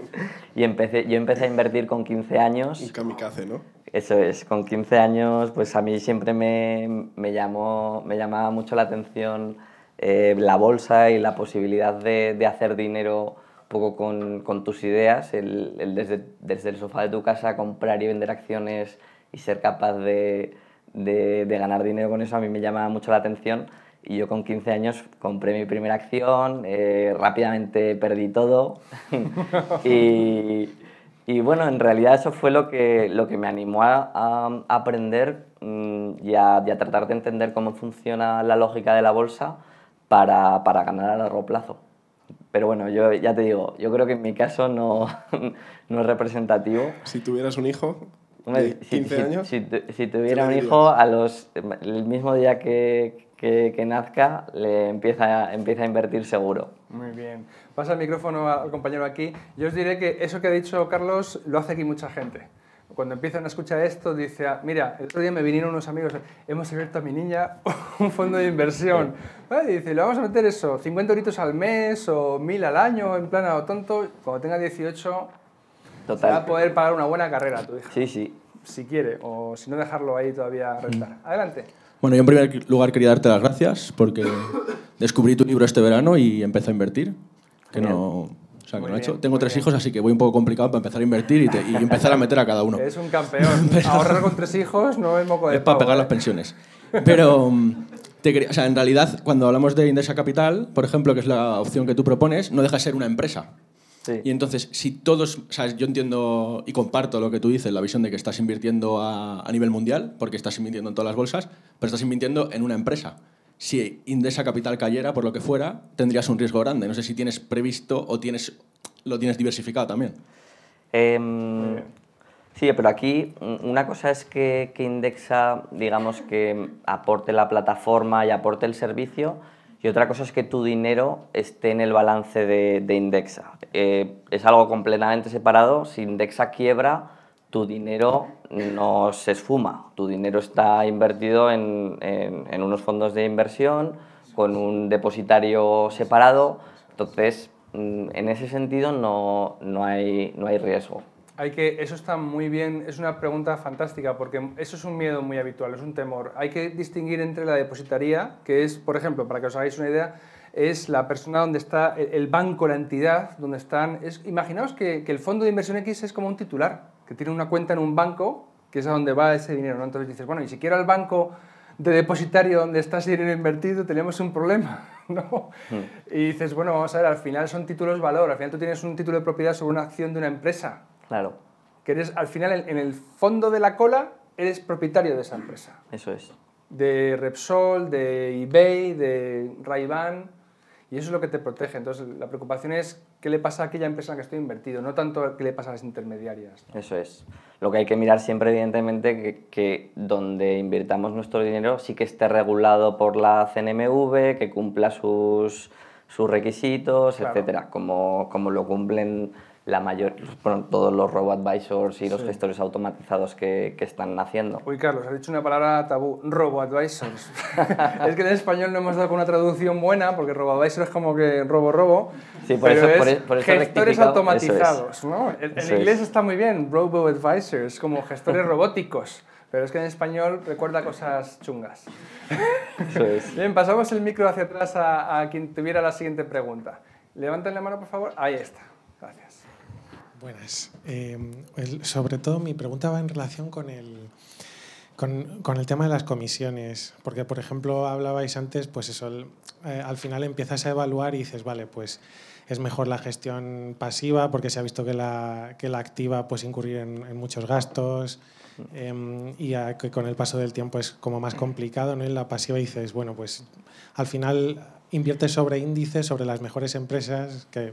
y empecé, yo empecé a invertir con 15 años. Un kamikaze, ¿no? Eso es, con 15 años pues a mí siempre me, me llamó, me llamaba mucho la atención eh, la bolsa y la posibilidad de, de hacer dinero poco con, con, tus ideas, el, el desde, desde, el sofá de tu casa comprar y vender acciones y ser capaz de, de, ganar dinero con eso a mí me llamaba mucho la atención y yo con 15 años compré mi primera acción, eh, rápidamente perdí todo y, bueno, en realidad eso fue lo que, lo que me animó a, aprender mm, y a, tratar de entender cómo funciona la lógica de la bolsa para, ganar a largo plazo. Pero bueno, yo ya te digo, yo creo que en mi caso no, no es representativo. Si tuvieras un hijo si, Si, tuviera un hijo, a los, el mismo día que, nazca, le empieza, empieza a invertir seguro. Muy bien. Pasa el micrófono al compañero aquí. Yo os diré que eso que ha dicho Carlos lo hace aquí mucha gente cuando empiezan a escuchar esto, dice, ah, mira, el otro día me vinieron unos amigos, hemos abierto a mi niña un fondo de inversión. Ah, dice, le vamos a meter eso, 50 euritos al mes o 1000 al año, en plan a lo tonto, cuando tenga 18 Total. Va a poder pagar una buena carrera tu hija. Sí, sí. Si quiere, o si no dejarlo ahí todavía rentar. Mm. Adelante. Bueno, yo en primer lugar quería darte las gracias porque descubrí tu libro este verano y empecé a invertir. Que no, o sea, que no he hecho. Tengo tres hijos, así que voy un poco complicado para empezar a invertir y, empezar a meter a cada uno. Es un campeón. Ahorrar con tres hijos no es moco de Es para pegar ¿eh? las pensiones. Pero, mm, o sea, en realidad, cuando hablamos de Indesa Capital, por ejemplo, que es la opción que tú propones, no deja de ser una empresa. Y entonces, si todos, yo entiendo y comparto lo que tú dices, la visión de que estás invirtiendo a, nivel mundial, porque estás invirtiendo en todas las bolsas, pero estás invirtiendo en una empresa. Si Indexa Capital cayera, por lo que fuera, tendrías un riesgo grande. No sé si tienes previsto o tienes, lo tienes diversificado también. Em, sí, pero aquí mm, una cosa es que Indexa, digamos, que aporte la plataforma y aporte el servicio, y otra cosa es que tu dinero esté en el balance de, Indexa. Eh, es algo completamente separado. Si Indexa quiebra, tu dinero no se esfuma. Tu dinero está invertido en, unos fondos de inversión con un depositario separado. Entonces, mm, en ese sentido no, hay, no hay riesgo. Hay que, eso está muy bien, es una pregunta fantástica porque eso es un miedo muy habitual, es un temor. Hay que distinguir entre la depositaría, que es, por ejemplo, para que os hagáis una idea, es la persona donde está el banco, la entidad, donde están... Es, imaginaos que, el fondo de inversión X es como un titular, que tiene una cuenta en un banco, que es a donde va ese dinero. Entonces dices, bueno, ni siquiera el banco de depositario donde está ese dinero invertido, tenemos un problema. ¿no? Hmm. Y dices, bueno, vamos a ver, al final son títulos valor, al final tú tienes un título de propiedad sobre una acción de una empresa Claro. Que eres, al final, en el fondo de la cola, eres propietario de esa empresa. Eso es. De Repsol, de eBay, de ray y eso es lo que te protege. Entonces, la preocupación es qué le pasa a aquella empresa en la que estoy invertido, no tanto qué le pasa a las intermediarias. Eso es. Lo que hay que mirar siempre, evidentemente, que, donde invirtamos nuestro dinero sí que esté regulado por la CNMV, que cumpla sus, requisitos, etc. etcétera, como, como lo cumplen la mayor, todos los robo advisors y los gestores automatizados que, están naciendo. Uy, Carlos, has dicho una palabra tabú, robo advisors. es que en español no hemos dado una traducción buena, porque robo advisors es como que robo, robo. Sí, por e-, eso, es gestores automatizados, ¿no? En, inglés está muy bien, robo advisors, como gestores robóticos. Pero es que en español recuerda cosas chungas. Bien, pasamos el micro hacia atrás a, a quien tuviera la siguiente pregunta. Levanten la mano, por favor. Ahí está. Buenas. Em, sobre todo mi pregunta va en relación con el, con, el tema de las comisiones, porque por ejemplo hablabais antes, pues eso, eh, al final empiezas a evaluar y dices, vale, pues es mejor la gestión pasiva porque se ha visto que la, que la activa pues incurrir en, muchos gastos em, y que con el paso del tiempo es como más complicado, ¿no? En la pasiva dices, bueno, pues al final inviertes sobre índices, sobre las mejores empresas que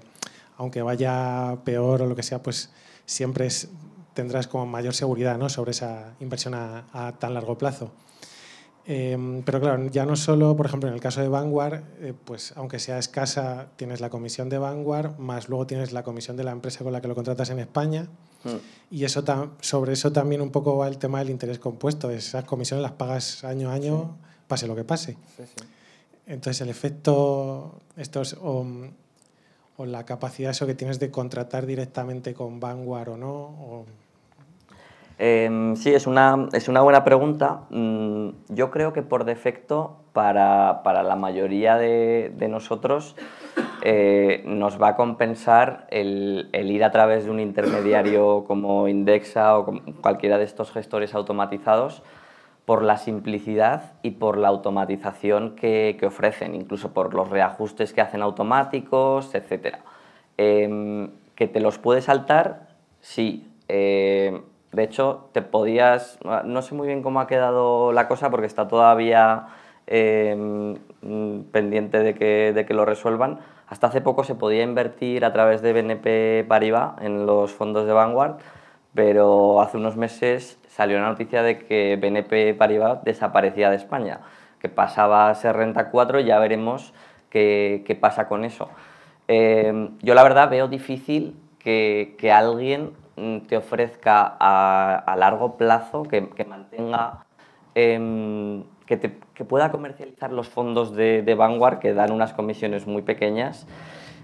aunque vaya peor o lo que sea, pues siempre tendrás como mayor seguridad ¿no? sobre esa inversión a, tan largo plazo. Em, pero claro, ya no solo, por ejemplo, en el caso de Vanguard, eh, pues aunque sea escasa, tienes la comisión de Vanguard, más luego tienes la comisión de la empresa con la que lo contratas en España. Mm. Y eso sobre eso también un poco va el tema del interés compuesto. Esas comisiones las pagas año a año, pase lo que pase. Entonces el efecto, estos o la capacidad eso que tienes de contratar directamente con Vanguard o no? Em, sí, es una, buena pregunta. Mm, yo creo que por defecto, para, la mayoría de, nosotros, eh, nos va a compensar el, ir a través de un intermediario como Indexa o cualquiera de estos gestores automatizados por la simplicidad y por la automatización que, que ofrecen, incluso por los reajustes que hacen automáticos, etc. Em, que te los puedes saltar, sí. Em, de hecho, te podías... No sé muy bien cómo ha quedado la cosa porque está todavía em, pendiente de que, de que lo resuelvan. Hasta hace poco se podía invertir a través de BNP Paribas en los fondos de Vanguard pero hace unos meses salió la noticia de que BNP Paribas desaparecía de España, que pasaba a ser renta 4, ya veremos qué, pasa con eso. Em, yo la verdad veo difícil que, alguien mm, te ofrezca a, largo plazo, que, mantenga, em, que, pueda comercializar los fondos de, de Vanguard, que dan unas comisiones muy pequeñas.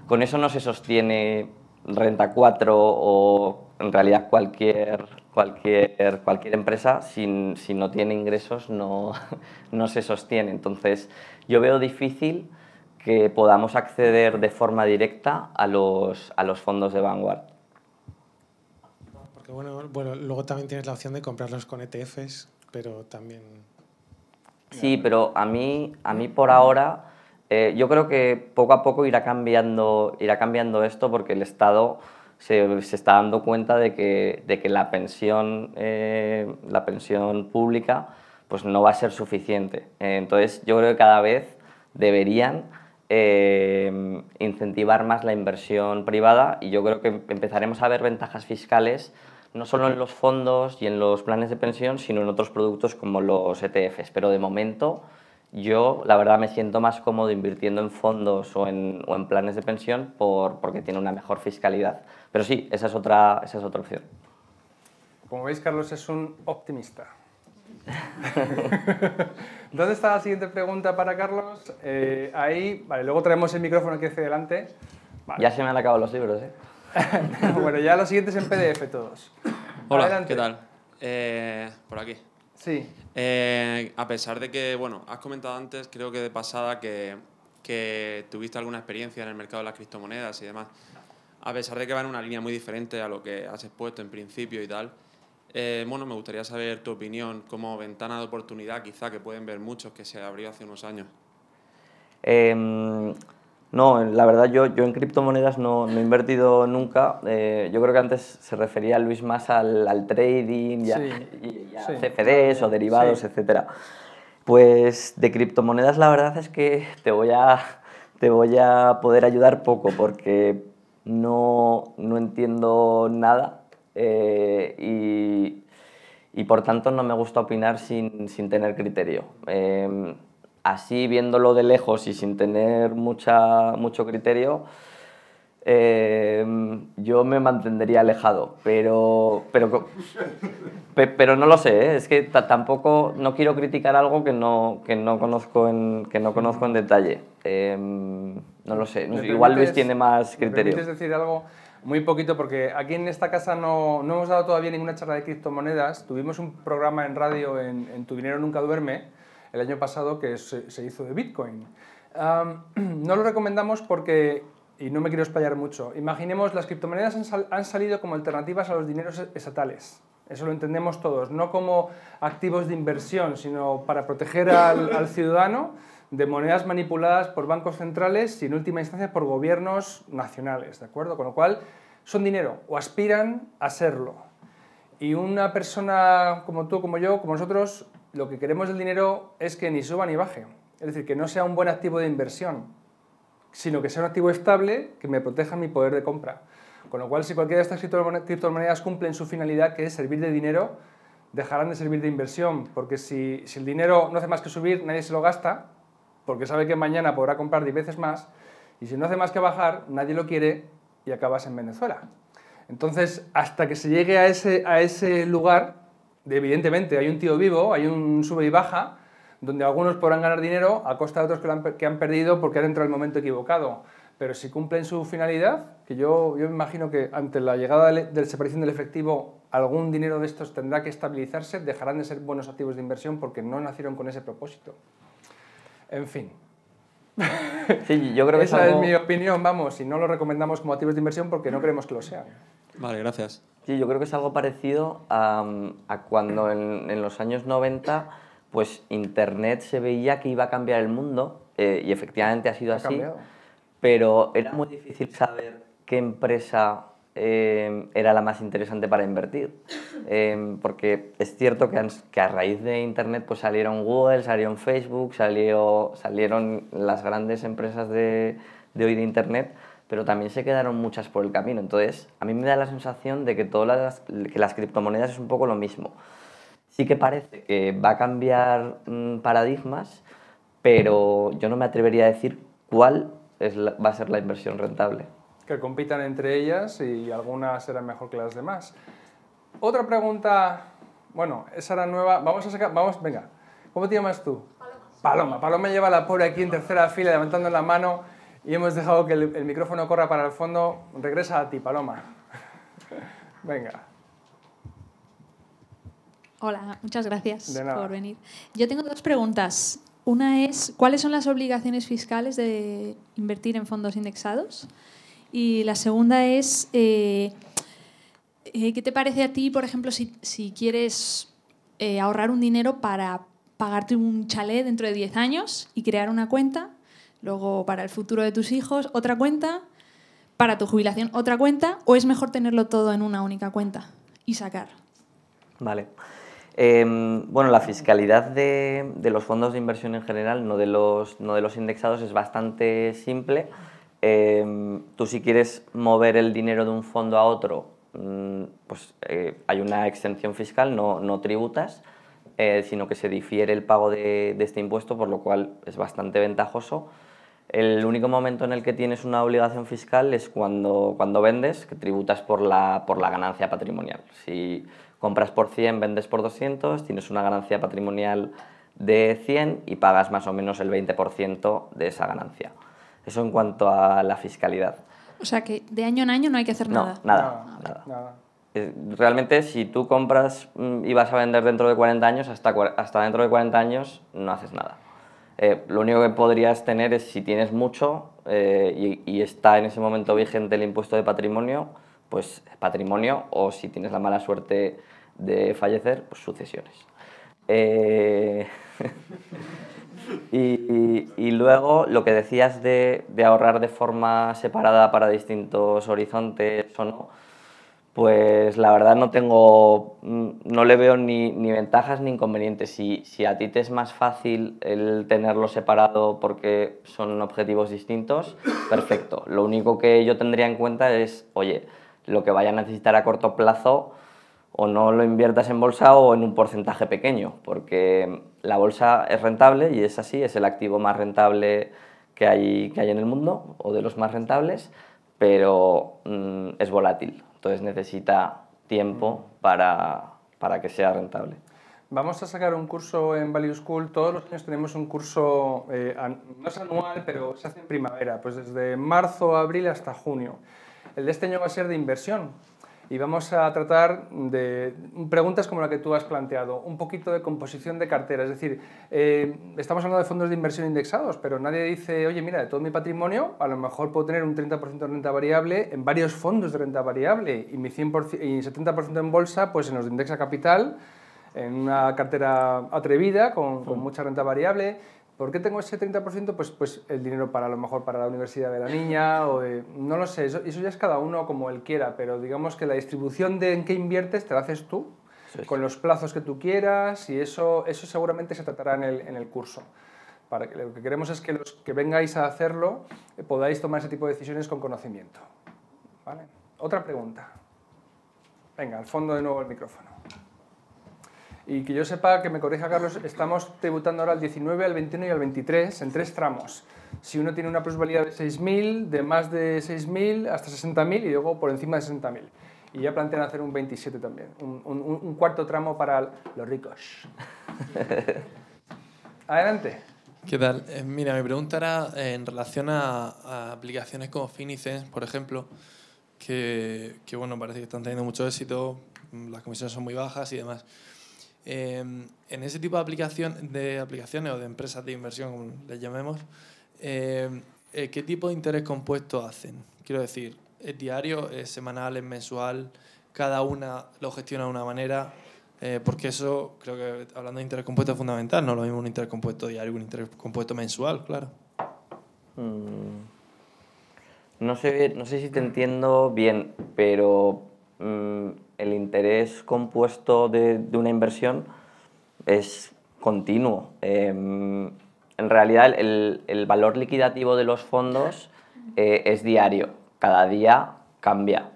Con eso no se sostiene Renta 4 o en realidad cualquier, cualquier, cualquier empresa, si, no tiene ingresos, no, no se sostiene. Entonces, yo veo difícil que podamos acceder de forma directa a los, a los fondos de Vanguard. Porque bueno, luego también tienes la opción de comprarlos con ETFs, pero también... Sí, pero a mí, a mí por ahora, eh, yo creo que poco a poco irá cambiando, irá cambiando esto porque el Estado se, está dando cuenta de que, de que la, pensión, eh, la pensión pública pues no va a ser suficiente. Eh, entonces yo creo que cada vez deberían eh, incentivar más la inversión privada y yo creo que empezaremos a ver ventajas fiscales no solo en los fondos y en los planes de pensión, sino en otros productos como los ETFs. Pero de momento yo la verdad me siento más cómodo invirtiendo en fondos o en, o en planes de pensión por, porque tiene una mejor fiscalidad. Pero sí, esa es otra, esa es otra opción. Como veis, Carlos es un optimista. ¿Dónde está la siguiente pregunta para Carlos? Eh, ahí, vale, luego traemos el micrófono que hacia delante. Ya se me han acabado los libros, ¿eh? bueno, ya los siguientes en PDF todos. Hola, ¿qué tal? Eh, por aquí. Sí. Eh, a pesar de que, bueno, has comentado antes, creo que de pasada, que, que, tuviste alguna experiencia en el mercado de las criptomonedas y demás a pesar de que va en una línea muy diferente a lo que has expuesto en principio y tal, eh, bueno, me gustaría saber tu opinión como ventana de oportunidad, quizá que pueden ver muchos que se abrió hace unos años. Em, no, la verdad yo, yo en criptomonedas no, no he invertido nunca. Eh, yo creo que antes se refería Luis más al, trading y a, CFDs o derivados, etc. Pues de criptomonedas la verdad es que te voy a, te voy a poder ayudar poco porque no, entiendo nada eh, y, por tanto no me gusta opinar sin, tener criterio. Em, así viéndolo de lejos y sin tener mucha, mucho criterio, em, yo me mantendría alejado, pero, pero, pero no lo sé, ¿eh? es que tampoco no quiero criticar algo que no, no, conozco, en, que no conozco en detalle. Em, no lo sé. Igual Luis tiene más criterio. ¿Me decir algo? Muy poquito, porque aquí en esta casa no, hemos dado todavía ninguna charla de criptomonedas. Tuvimos un programa en radio en, Tu Dinero Nunca Duerme el año pasado que se, hizo de Bitcoin. no lo recomendamos porque, y no me quiero espallar mucho, imaginemos las criptomonedas han, salido como alternativas a los dineros e, estatales. Eso lo entendemos todos, no como activos de inversión, sino para proteger al ciudadano de monedas manipuladas por bancos centrales y en última instancia por gobiernos nacionales, ¿de acuerdo? Con lo cual son dinero o aspiran a serlo. Y una persona como tú, como yo, como nosotros, lo que queremos del dinero es que ni suba ni baje. Es decir, que no sea un buen activo de inversión, sino que sea un activo estable que me proteja mi poder de compra. Con lo cual, si cualquiera de estas criptomonedas cumplen su finalidad, que es servir de dinero, dejarán de servir de inversión, porque si, si el dinero no hace más que subir, nadie se lo gasta, porque sabe que mañana podrá comprar 10 veces más y si no hace más que bajar, nadie lo quiere y acabas en Venezuela. Entonces, hasta que se llegue a ese, a ese lugar, evidentemente hay un tío vivo, hay un sube y baja, donde algunos podrán ganar dinero a costa de otros que, han, que han perdido porque han entrado en el momento equivocado. Pero si cumplen su finalidad, que yo, yo me imagino que ante la llegada de la separación del efectivo, algún dinero de estos tendrá que estabilizarse, dejarán de ser buenos activos de inversión porque no nacieron con ese propósito. En fin. Sí, yo creo que Esa es, mi opinión, vamos, y no lo recomendamos como activos de inversión porque no creemos que lo sean. Vale, gracias. Sí, yo creo que es algo parecido a, cuando en, los años 90, pues Internet se veía que iba a cambiar el mundo, eh, y efectivamente ha sido así, pero era muy difícil saber qué empresa Em, era la más interesante para invertir. Em, porque es cierto que, a raíz de Internet pues salieron Google, salieron Facebook, salieron las grandes empresas de, hoy de Internet, pero también se quedaron muchas por el camino. Entonces, a mí me da la sensación de que todas las, criptomonedas es un poco lo mismo. Sí que parece que va a cambiar mm, paradigmas, pero yo no me atrevería a decir cuál va a ser la inversión rentable que compitan entre ellas y algunas eran mejor que las demás. Otra pregunta, bueno, esa era nueva, vamos a sacar, vamos, venga, ¿cómo te llamas tú? Paloma. Paloma, Paloma lleva la pobre aquí en tercera fila levantando la mano y hemos dejado que el micrófono corra para el fondo. Regresa a ti, Paloma. venga. Hola, muchas gracias por venir. Yo tengo dos preguntas. Una es, ¿cuáles son las obligaciones fiscales de invertir en fondos indexados? Y la segunda es, eh, eh, ¿qué te parece a ti, por ejemplo, si, quieres eh, ahorrar un dinero para pagarte un chalet dentro de 10 años y crear una cuenta, luego para el futuro de tus hijos otra cuenta, para tu jubilación otra cuenta, o es mejor tenerlo todo en una única cuenta y sacar? Vale. Em, bueno, la fiscalidad de, los fondos de inversión en general, no de los, no de los indexados, es bastante simple Em, tú si quieres mover el dinero de un fondo a otro, mm, pues eh, hay una exención fiscal, no, tributas, eh, sino que se difiere el pago de, este impuesto, por lo cual es bastante ventajoso. El único momento en el que tienes una obligación fiscal es cuando, cuando vendes, que tributas por la, por la ganancia patrimonial. Si compras por 100, vendes por 200, tienes una ganancia patrimonial de 100 y pagas más o menos el 20% de esa ganancia. Eso en cuanto a la fiscalidad. O sea que de año en año no hay que hacer nada. no, nada. Realmente, si tú compras mm, y vas a vender dentro de 40 años, hasta, hasta dentro de 40 años no haces nada. Eh, lo único que podrías tener es, si tienes mucho eh, y, está en ese momento vigente el impuesto de patrimonio, pues patrimonio, o si tienes la mala suerte de fallecer, pues sucesiones. Eh, Y, luego lo que decías de, ahorrar de forma separada para distintos horizontes o no, pues la verdad no tengo, mm, no le veo ni, ventajas ni inconvenientes. Si, si, a ti te es más fácil el tenerlo separado porque son objetivos distintos, perfecto. Lo único que yo tendría en cuenta es, oye, lo que vaya a necesitar a corto plazo, o no lo inviertas en bolsa o en un porcentaje pequeño, porque la bolsa es rentable y es así, es el activo más rentable que hay, que hay en el mundo o de los más rentables, pero mm, es volátil, entonces necesita tiempo para, para que sea rentable. Vamos a sacar un curso en Value School. Todos los años tenemos un curso, eh, no es anual, pero se hace en primavera, pues desde marzo, abril hasta junio. El de este año va a ser de inversión, y vamos a tratar de preguntas como la que tú has planteado, un poquito de composición de cartera, es decir, eh, estamos hablando de fondos de inversión indexados, pero nadie dice, oye, mira, de todo mi patrimonio, a lo mejor puedo tener un 30% de renta variable en varios fondos de renta variable y mi 100% y 70% en bolsa, pues en los de indexa capital, en una cartera atrevida, con mm. mucha renta variable ¿Por qué tengo ese 30%? Pues, pues el dinero para a lo mejor para la universidad de la niña o No lo sé, eso, ya es cada uno como él quiera, pero digamos que la distribución de en qué inviertes te la haces tú, con los plazos que tú quieras y eso, eso seguramente se tratará en el, curso. lo que queremos es que los que vengáis a hacerlo eh, podáis tomar ese tipo de decisiones con conocimiento. Otra pregunta. Venga, al fondo de nuevo el micrófono. Y que yo sepa, que me corrija Carlos, estamos tributando ahora al 19, al 21 y al 23 en tres tramos. Si uno tiene una plusvalía de 6.000, de más de 6.000 hasta 60.000 y luego por encima de 60.000. Y ya plantean hacer un 27 también, un, cuarto tramo para los ricos. Adelante. ¿Qué tal? Eh, mira, mi pregunta era eh, en relación a, aplicaciones como Finicens, por ejemplo, que, que bueno, parece que están teniendo mucho éxito, mm, las comisiones son muy bajas y demás. Em, en ese tipo de, aplicación, de aplicaciones o de empresas de inversión, como les llamemos, em, eh, ¿qué tipo de interés compuesto hacen? Quiero decir, ¿es diario, es semanal, es mensual? ¿Cada una lo gestiona de una manera? Eh, porque eso, creo que hablando de interés compuesto es fundamental, no lo mismo un interés compuesto diario que un interés compuesto mensual, claro. Mm. No, sé, no sé si te entiendo bien, pero mm, el interés compuesto de, una inversión es continuo. Em, en realidad el, valor liquidativo de los fondos eh, es diario, cada día cambia.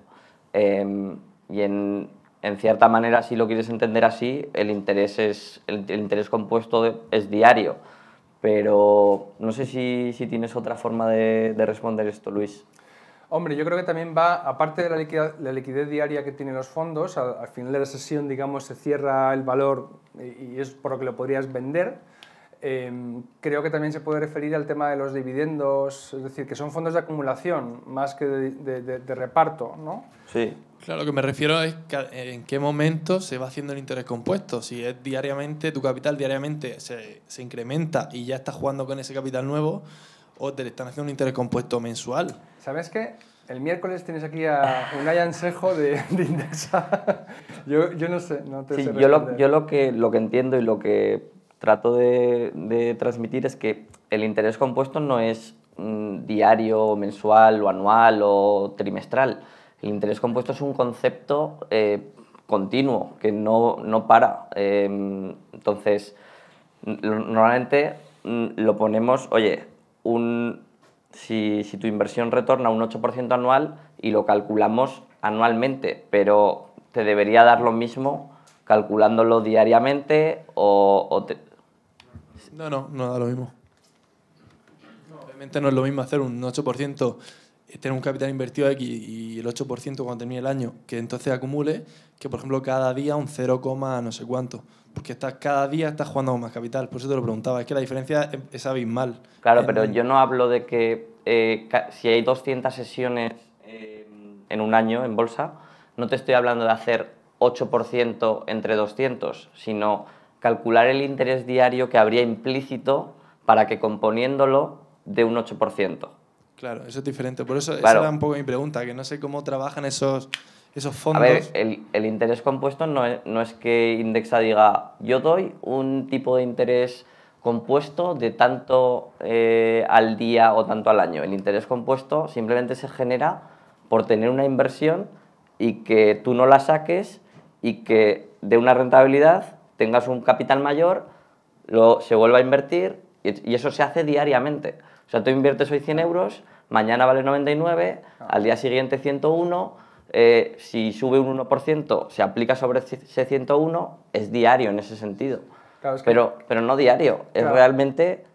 Em, y en, cierta manera, si lo quieres entender así, el interés, es, el, interés compuesto es diario. Pero no sé si, tienes otra forma de responder esto, Luis. Hombre, yo creo que también va, aparte de la liquidez, diaria que tienen los fondos, al, final de la sesión, digamos, se cierra el valor y, es por lo que lo podrías vender. Em, creo que también se puede referir al tema de los dividendos, es decir, que son fondos de acumulación más que de, reparto, ¿no? Sí. Claro, lo que me refiero es eh, en qué momento se va haciendo el interés compuesto. Si es diariamente, tu capital diariamente se, se incrementa y ya estás jugando con ese capital nuevo, o te están haciendo un interés compuesto mensual. ¿Sabes qué? El miércoles tienes aquí a un ayansejo de, Indexa. Yo, no sé, no te sí, yo, lo, que, lo que entiendo y lo que trato de, transmitir es que el interés compuesto no es mm, diario, mensual o anual o trimestral. El interés compuesto es un concepto eh, continuo, que no, no para. Eh, entonces, normalmente mm, lo ponemos, oye, un, si, si tu inversión retorna un 8% anual y lo calculamos anualmente, pero te debería dar lo mismo calculándolo diariamente o... No, no, no da lo mismo. Obviamente no es lo mismo hacer un 8% tener un capital invertido X y el 8% cuando termine el año, que entonces acumule, que por ejemplo cada día un 0, no sé cuánto. Porque estás, cada día estás jugando más capital, por eso te lo preguntaba. Es que la diferencia es, abismal. Claro, pero yo no hablo de que eh, si hay 200 sesiones eh, en un año en bolsa, no te estoy hablando de hacer 8% entre 200, sino calcular el interés diario que habría implícito para que componiéndolo de un 8%. Claro, eso es diferente. Por eso era un poco mi pregunta, que no sé cómo trabajan esos, esos fondos. A ver, el, interés compuesto no es, que Indexa diga, yo doy un tipo de interés compuesto de tanto eh, al día o tanto al año. El interés compuesto simplemente se genera por tener una inversión y que tú no la saques y que de una rentabilidad tengas un capital mayor, se vuelva a invertir y eso se hace diariamente. O sea, tú inviertes hoy 100 ah. euros, mañana vale 99, ah. al día siguiente 101, eh, si sube un 1%, se aplica sobre ese 101, es diario en ese sentido. pero, pero no diario, es realmente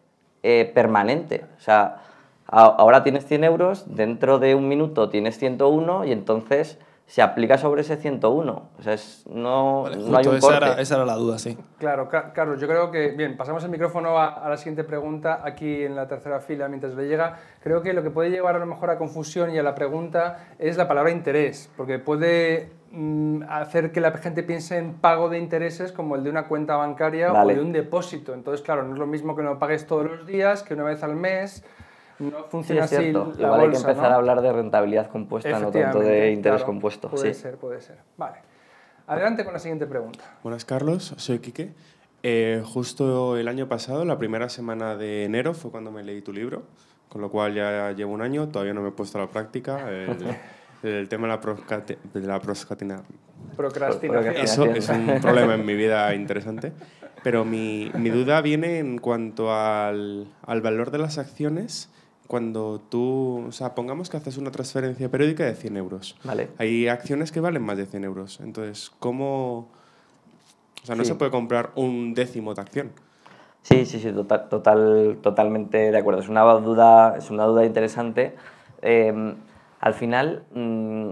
eh, permanente. O sea, ahora tienes 100 euros, dentro de un minuto tienes 101 y entonces se aplica sobre ese 101. O sea, no, no hay un Era, la duda, sí. Claro, Carlos, yo creo que... Bien, pasamos el micrófono a, la siguiente pregunta, aquí en la tercera fila, mientras le llega. Creo que lo que puede llevar a lo mejor a confusión y a la pregunta es la palabra interés, porque puede mm, hacer que la gente piense en pago de intereses como el de una cuenta bancaria o de un depósito. Entonces, claro, no es lo mismo que no pagues todos los días, que una vez al mes no funciona sí, así. hay que empezar a hablar de rentabilidad compuesta, no tanto de interés compuesto. Puede ser, puede ser. Adelante con la siguiente pregunta. Buenas, Carlos. Soy Quique. Eh, justo el año pasado, la primera semana de enero, fue cuando me leí tu libro, con lo cual ya llevo un año, todavía no me he puesto a la práctica. El, tema de la, de procrastinación. Eso es un problema en mi vida interesante. Pero mi, duda viene en cuanto al, al valor de las acciones cuando tú, o sea, pongamos que haces una transferencia periódica de 100 euros. Vale. Hay acciones que valen más de 100 euros. Entonces, ¿cómo...? O sea, no se puede comprar un décimo de acción. Sí, sí, sí, tota-, total, totalmente de acuerdo. Es una duda, es una duda interesante. Em, al final, mm,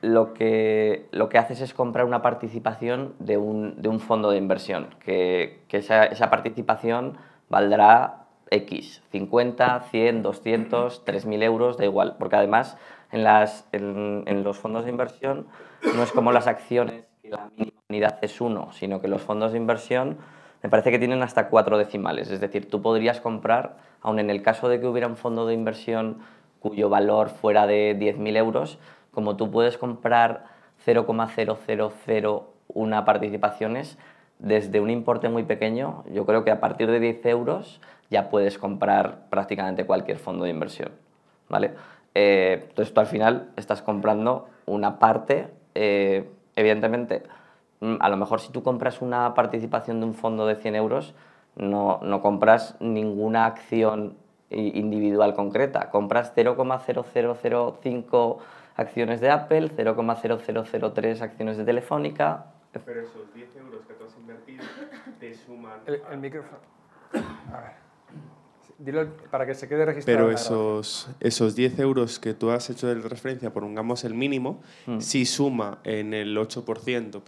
lo, que, lo que haces es comprar una participación de un, fondo de inversión, que, esa, esa participación valdrá X, 50, 100, 200, 3.000 euros, da igual, porque además en, las, en, los fondos de inversión no es como las acciones que la mínima unidad es 1, sino que los fondos de inversión me parece que tienen hasta cuatro decimales, es decir, tú podrías comprar, aun en el caso de que hubiera un fondo de inversión cuyo valor fuera de 10.000 euros, como tú puedes comprar 0,0001 participaciones, desde un importe muy pequeño, yo creo que a partir de 10 euros ya puedes comprar prácticamente cualquier fondo de inversión. ¿vale? Eh, entonces tú al final estás comprando una parte, eh, evidentemente, mm, a lo mejor si tú compras una participación de un fondo de 100 euros, no, no compras ninguna acción individual concreta, compras 0,0005 acciones de Apple, 0,0003 acciones de Telefónica, pero esos 10 euros que tú has invertido te suman. El, micrófono. A ver. Dilo para que se quede registrado. Pero esos, esos 10 euros que tú has hecho de referencia, pongamos el mínimo, mm. si suma en el 8%, por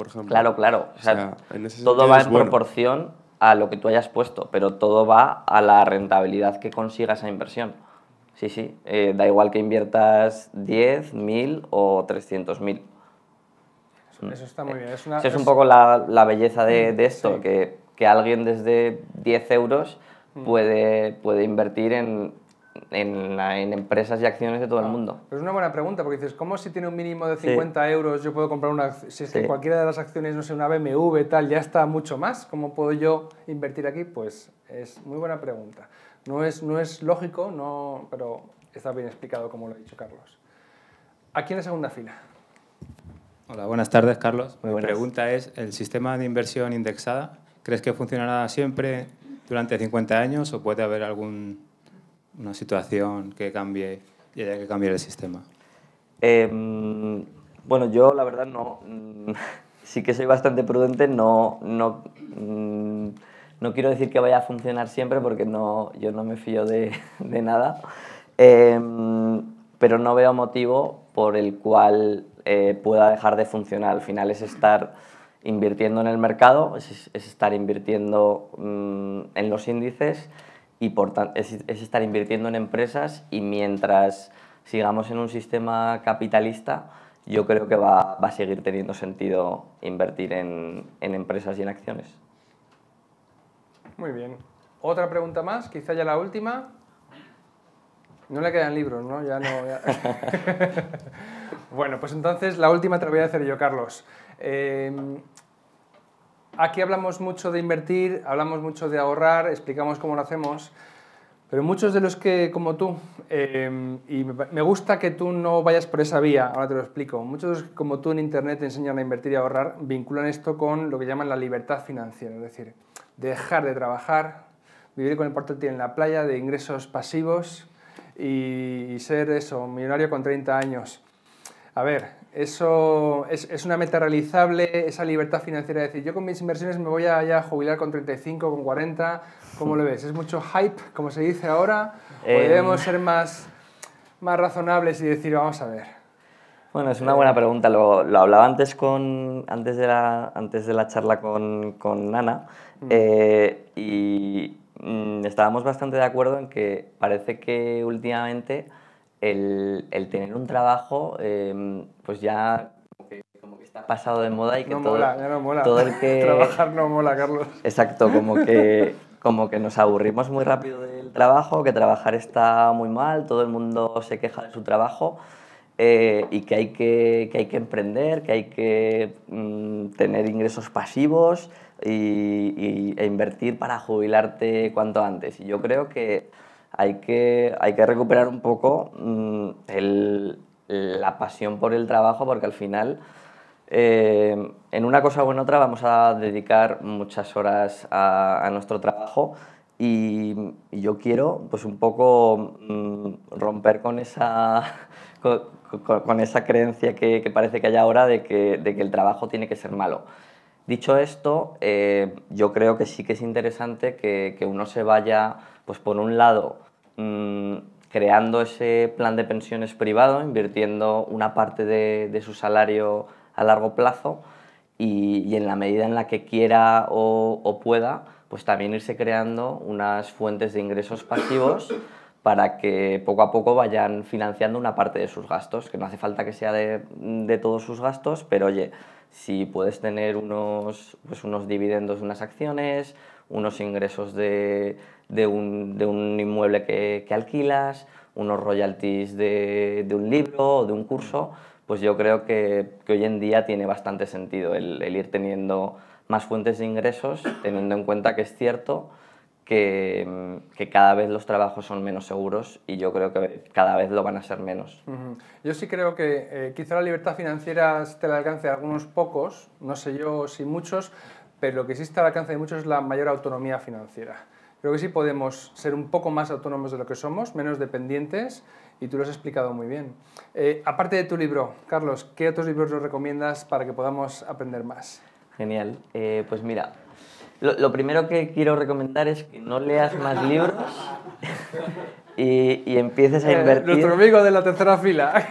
ejemplo. Claro, claro. O sea, todo va en proporción a lo que tú hayas puesto, pero todo va a la rentabilidad que consiga esa inversión. Sí, sí. Eh, da igual que inviertas 10, 1000 o 300.000. Eso mm. está muy bien. Es una, es, un poco la, la belleza de, mm, de esto, que, que, alguien desde 10 euros mm. puede, puede invertir en, en, empresas y acciones de todo el ah, mundo. es una buena pregunta, porque dices, ¿cómo si tiene un mínimo de 50 euros yo puedo comprar una, si es que cualquiera de las acciones, no sé, una BMW, tal, ya está mucho más? ¿Cómo puedo yo invertir aquí? Pues es muy buena pregunta. No es, no es lógico, no, pero está bien explicado como lo ha dicho Carlos. Aquí en la segunda fila. Hola, buenas tardes, Carlos. Mi pregunta es, ¿el sistema de inversión indexada crees que funcionará siempre durante 50 años o puede haber alguna situación que cambie y haya que cambiar el sistema? Em, bueno, yo la verdad no... Mm, sí que soy bastante prudente, no, no, mm, no quiero decir que vaya a funcionar siempre porque no, yo no me fío de, de nada, em, pero no veo motivo por el cual eh, pueda dejar de funcionar. Al final es estar invirtiendo en el mercado, es, estar invirtiendo mm, en los índices y por es, estar invirtiendo en empresas y mientras sigamos en un sistema capitalista, yo creo que va, a seguir teniendo sentido invertir en, empresas y en acciones. Muy bien. Otra pregunta más, quizá ya la última. No le quedan libros, ¿no? Ya no. Bueno, pues entonces la última te la voy a hacer yo, Carlos. Em, aquí hablamos mucho de invertir, hablamos mucho de ahorrar, explicamos cómo lo hacemos, pero muchos de los que, como tú, em, y me gusta que tú no vayas por esa vía, ahora te lo explico, muchos como tú en Internet enseñan a invertir y ahorrar, vinculan esto con lo que llaman la libertad financiera, es decir, dejar de trabajar, vivir con el portátil en la playa, de ingresos pasivos y ser eso, millonario con 30 años a ver, eso es, una meta realizable, esa libertad financiera. de decir, yo con mis inversiones me voy a ya jubilar con 35, con 40. ¿Cómo lo ves? ¿Es mucho hype, como se dice ahora? ¿O eh, debemos ser más, más razonables y decir, vamos a ver? Bueno, es una buena pregunta. Lo, hablaba antes, con, antes, de la, antes de la charla con, con Ana. Mm. Eh, y mm, estábamos bastante de acuerdo en que parece que últimamente el, tener un trabajo, em, pues ya está pasado de moda y que todo, el Trabajar no mola, Carlos. Exacto, como que, como que nos aburrimos muy rápido del trabajo, que trabajar está muy mal, todo el mundo se queja de su trabajo eh, y que hay que, que hay que emprender, que hay que mm, tener ingresos pasivos y, e invertir para jubilarte cuanto antes. Y yo creo que hay que, recuperar un poco mm, la pasión por el trabajo, porque al final, eh, en una cosa o en otra, vamos a dedicar muchas horas a, nuestro trabajo. Y, yo quiero, pues un poco mm, romper con esa, creencia que, parece que hay ahora de que el trabajo tiene que ser malo. Dicho esto, eh, yo creo que sí que es interesante que, uno se vaya, pues por un lado, mm, creando ese plan de pensiones privado, invirtiendo una parte de, su salario a largo plazo y, en la medida en la que quiera o, pueda, pues también irse creando unas fuentes de ingresos pasivos para que poco a poco vayan financiando una parte de sus gastos, que no hace falta que sea de, de todos sus gastos, pero oye, si puedes tener unos, pues unos dividendos de unas acciones, unos ingresos de, de, un, inmueble que, alquilas, unos royalties de, un libro o de un curso, pues yo creo que, hoy en día tiene bastante sentido el ir teniendo más fuentes de ingresos, teniendo en cuenta que es cierto que, mm, que, cada vez los trabajos son menos seguros y yo creo que cada vez lo van a ser menos. Yo sí creo que eh, quizá la libertad financiera se al alcance a algunos pocos, no sé yo si muchos, pero lo que sí está al alcance de muchos es la mayor autonomía financiera. Creo que sí podemos ser un poco más autónomos de lo que somos, menos dependientes, y tú lo has explicado muy bien. Eh, aparte de tu libro, Carlos, ¿qué otros libros nos recomiendas para que podamos aprender más? Genial. Eh, pues mira, lo, primero que quiero recomendar es que no leas más libros y, empieces a eh, invertir. nuestro amigo de la tercera fila.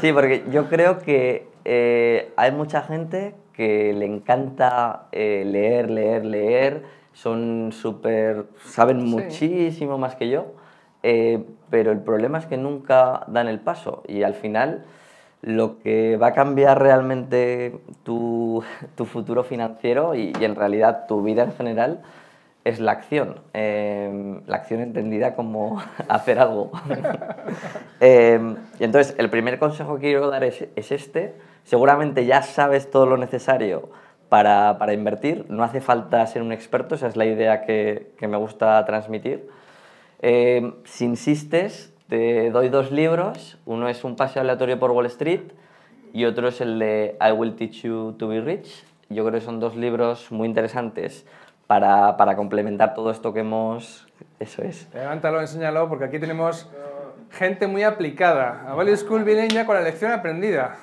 sí, porque yo creo que eh, hay mucha gente que le encanta eh, leer, leer, leer. Son súper. saben muchísimo más que yo. pero el problema es que nunca dan el paso y al final lo que va a cambiar realmente tu, futuro financiero y, en realidad tu vida en general es la acción. Em, la acción entendida como hacer algo. Em, y entonces, el primer consejo que quiero dar es, este. Seguramente ya sabes todo lo necesario para, invertir. No hace falta ser un experto, esa es la idea que, me gusta transmitir. Em, si insistes, te doy dos libros, uno es Un paseo aleatorio por Wall Street y otro es el de I Will Teach You to Be Rich. Yo creo que son dos libros muy interesantes para, complementar todo esto que hemos... Eso es. Levántalo, enséñalo, porque aquí tenemos gente muy aplicada. A Valley School viene ya con la lección aprendida.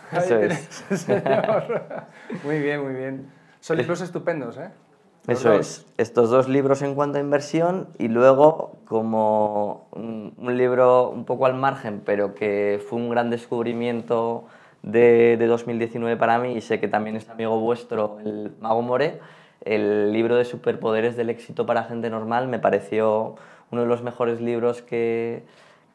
Muy bien, muy bien. Son libros estupendos, ¿eh? Eso es, estos dos libros en cuanto a inversión y luego como un, libro un poco al margen, pero que fue un gran descubrimiento de, de 2019 para mí y sé que también es amigo vuestro, el Mago More, el libro de superpoderes del éxito para gente normal, me pareció uno de los mejores libros que,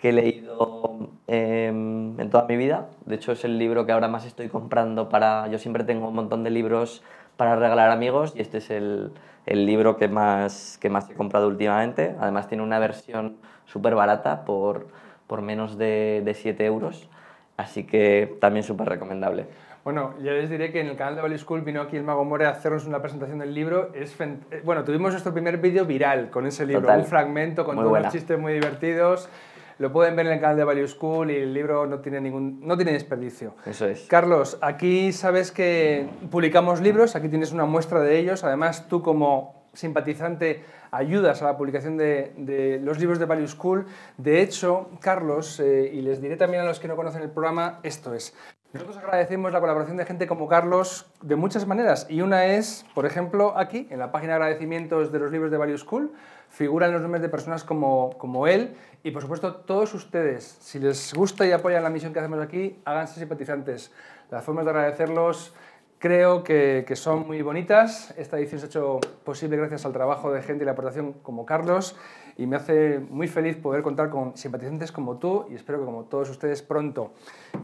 he leído em, en toda mi vida. De hecho es el libro que ahora más estoy comprando para... Yo siempre tengo un montón de libros para regalar amigos y este es el, libro que más, que más he comprado últimamente. Además tiene una versión súper barata por, por menos de, 7 euros, así que también súper recomendable. Bueno, ya les diré que en el canal de Valley School vino aquí el Mago More a hacernos una presentación del libro. Es eh, bueno, tuvimos nuestro primer vídeo viral con ese libro, un fragmento con todos los chistes muy divertidos. Lo pueden ver en el canal de Value School y el libro no tiene ningún no tiene desperdicio. Eso es. Carlos, aquí sabes que publicamos libros, aquí tienes una muestra de ellos. Además, tú como simpatizante ayudas a la publicación de, los libros de Value School. De hecho, Carlos, eh, y les diré también a los que no conocen el programa, esto es, nosotros agradecemos la colaboración de gente como Carlos de muchas maneras y una es, por ejemplo, aquí, en la página de agradecimientos de los libros de Value School, figuran los nombres de personas como, como él y, por supuesto, todos ustedes. Si les gusta y apoyan la misión que hacemos aquí, háganse simpatizantes. Las formas de agradecerlos creo que, que son muy bonitas. Esta edición se ha hecho posible gracias al trabajo de gente y la aportación como Carlos y me hace muy feliz poder contar con simpatizantes como tú y espero que como todos ustedes pronto.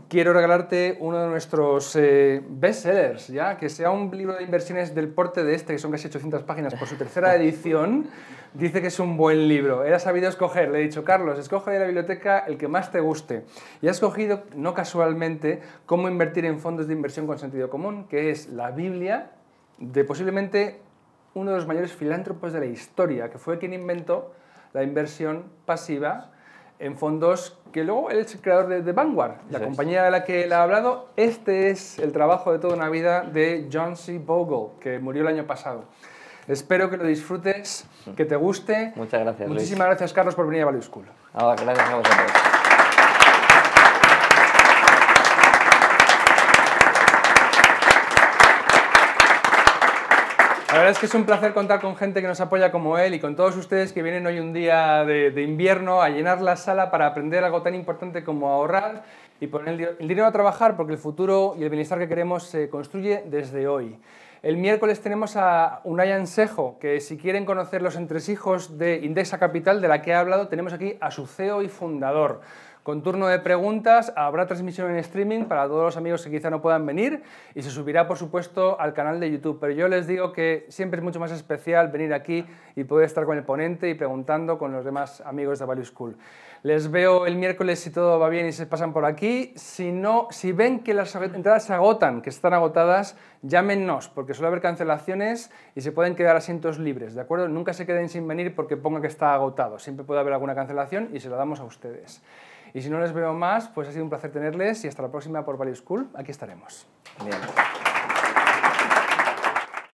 Quiero regalarte uno de nuestros eh, bestsellers, ya que sea un libro de inversiones del porte de este, que son casi 800 páginas por su tercera edición. Dice que es un buen libro. Era sabido escoger. Le he dicho, Carlos, escoge de la biblioteca el que más te guste. Y ha escogido, no casualmente, cómo invertir en fondos de inversión con sentido común, que es la Biblia de posiblemente uno de los mayores filántropos de la historia, que fue quien inventó la inversión pasiva en fondos que luego él es el creador de, Vanguard, la compañía de la que él ha hablado. Este es el trabajo de toda una vida de John C. Bogle, que murió el año pasado. Espero que lo disfrutes, que te guste. Muchas gracias. Muchísimas gracias, Carlos, por venir a Value School. Ah, gracias La verdad es que es un placer contar con gente que nos apoya como él y con todos ustedes que vienen hoy un día de, invierno a llenar la sala para aprender algo tan importante como ahorrar y poner el dinero a trabajar porque el futuro y el bienestar que queremos se construye desde hoy. El miércoles tenemos a Unai Ansejo, que si quieren conocer los entresijos de Indexa Capital, de la que he hablado, tenemos aquí a su CEO y fundador. Con turno de preguntas habrá transmisión en streaming para todos los amigos que quizá no puedan venir y se subirá, por supuesto, al canal de YouTube. Pero yo les digo que siempre es mucho más especial venir aquí y poder estar con el ponente y preguntando con los demás amigos de Value School. Les veo el miércoles si todo va bien y se pasan por aquí. Si no, si ven que las entradas se agotan, que están agotadas, llámenos, porque suele haber cancelaciones y se pueden quedar asientos libres, ¿de acuerdo? Nunca se queden sin venir porque ponga que está agotado. Siempre puede haber alguna cancelación y se la damos a ustedes. Y si no les veo más, pues ha sido un placer tenerles y hasta la próxima por Value School. Aquí estaremos.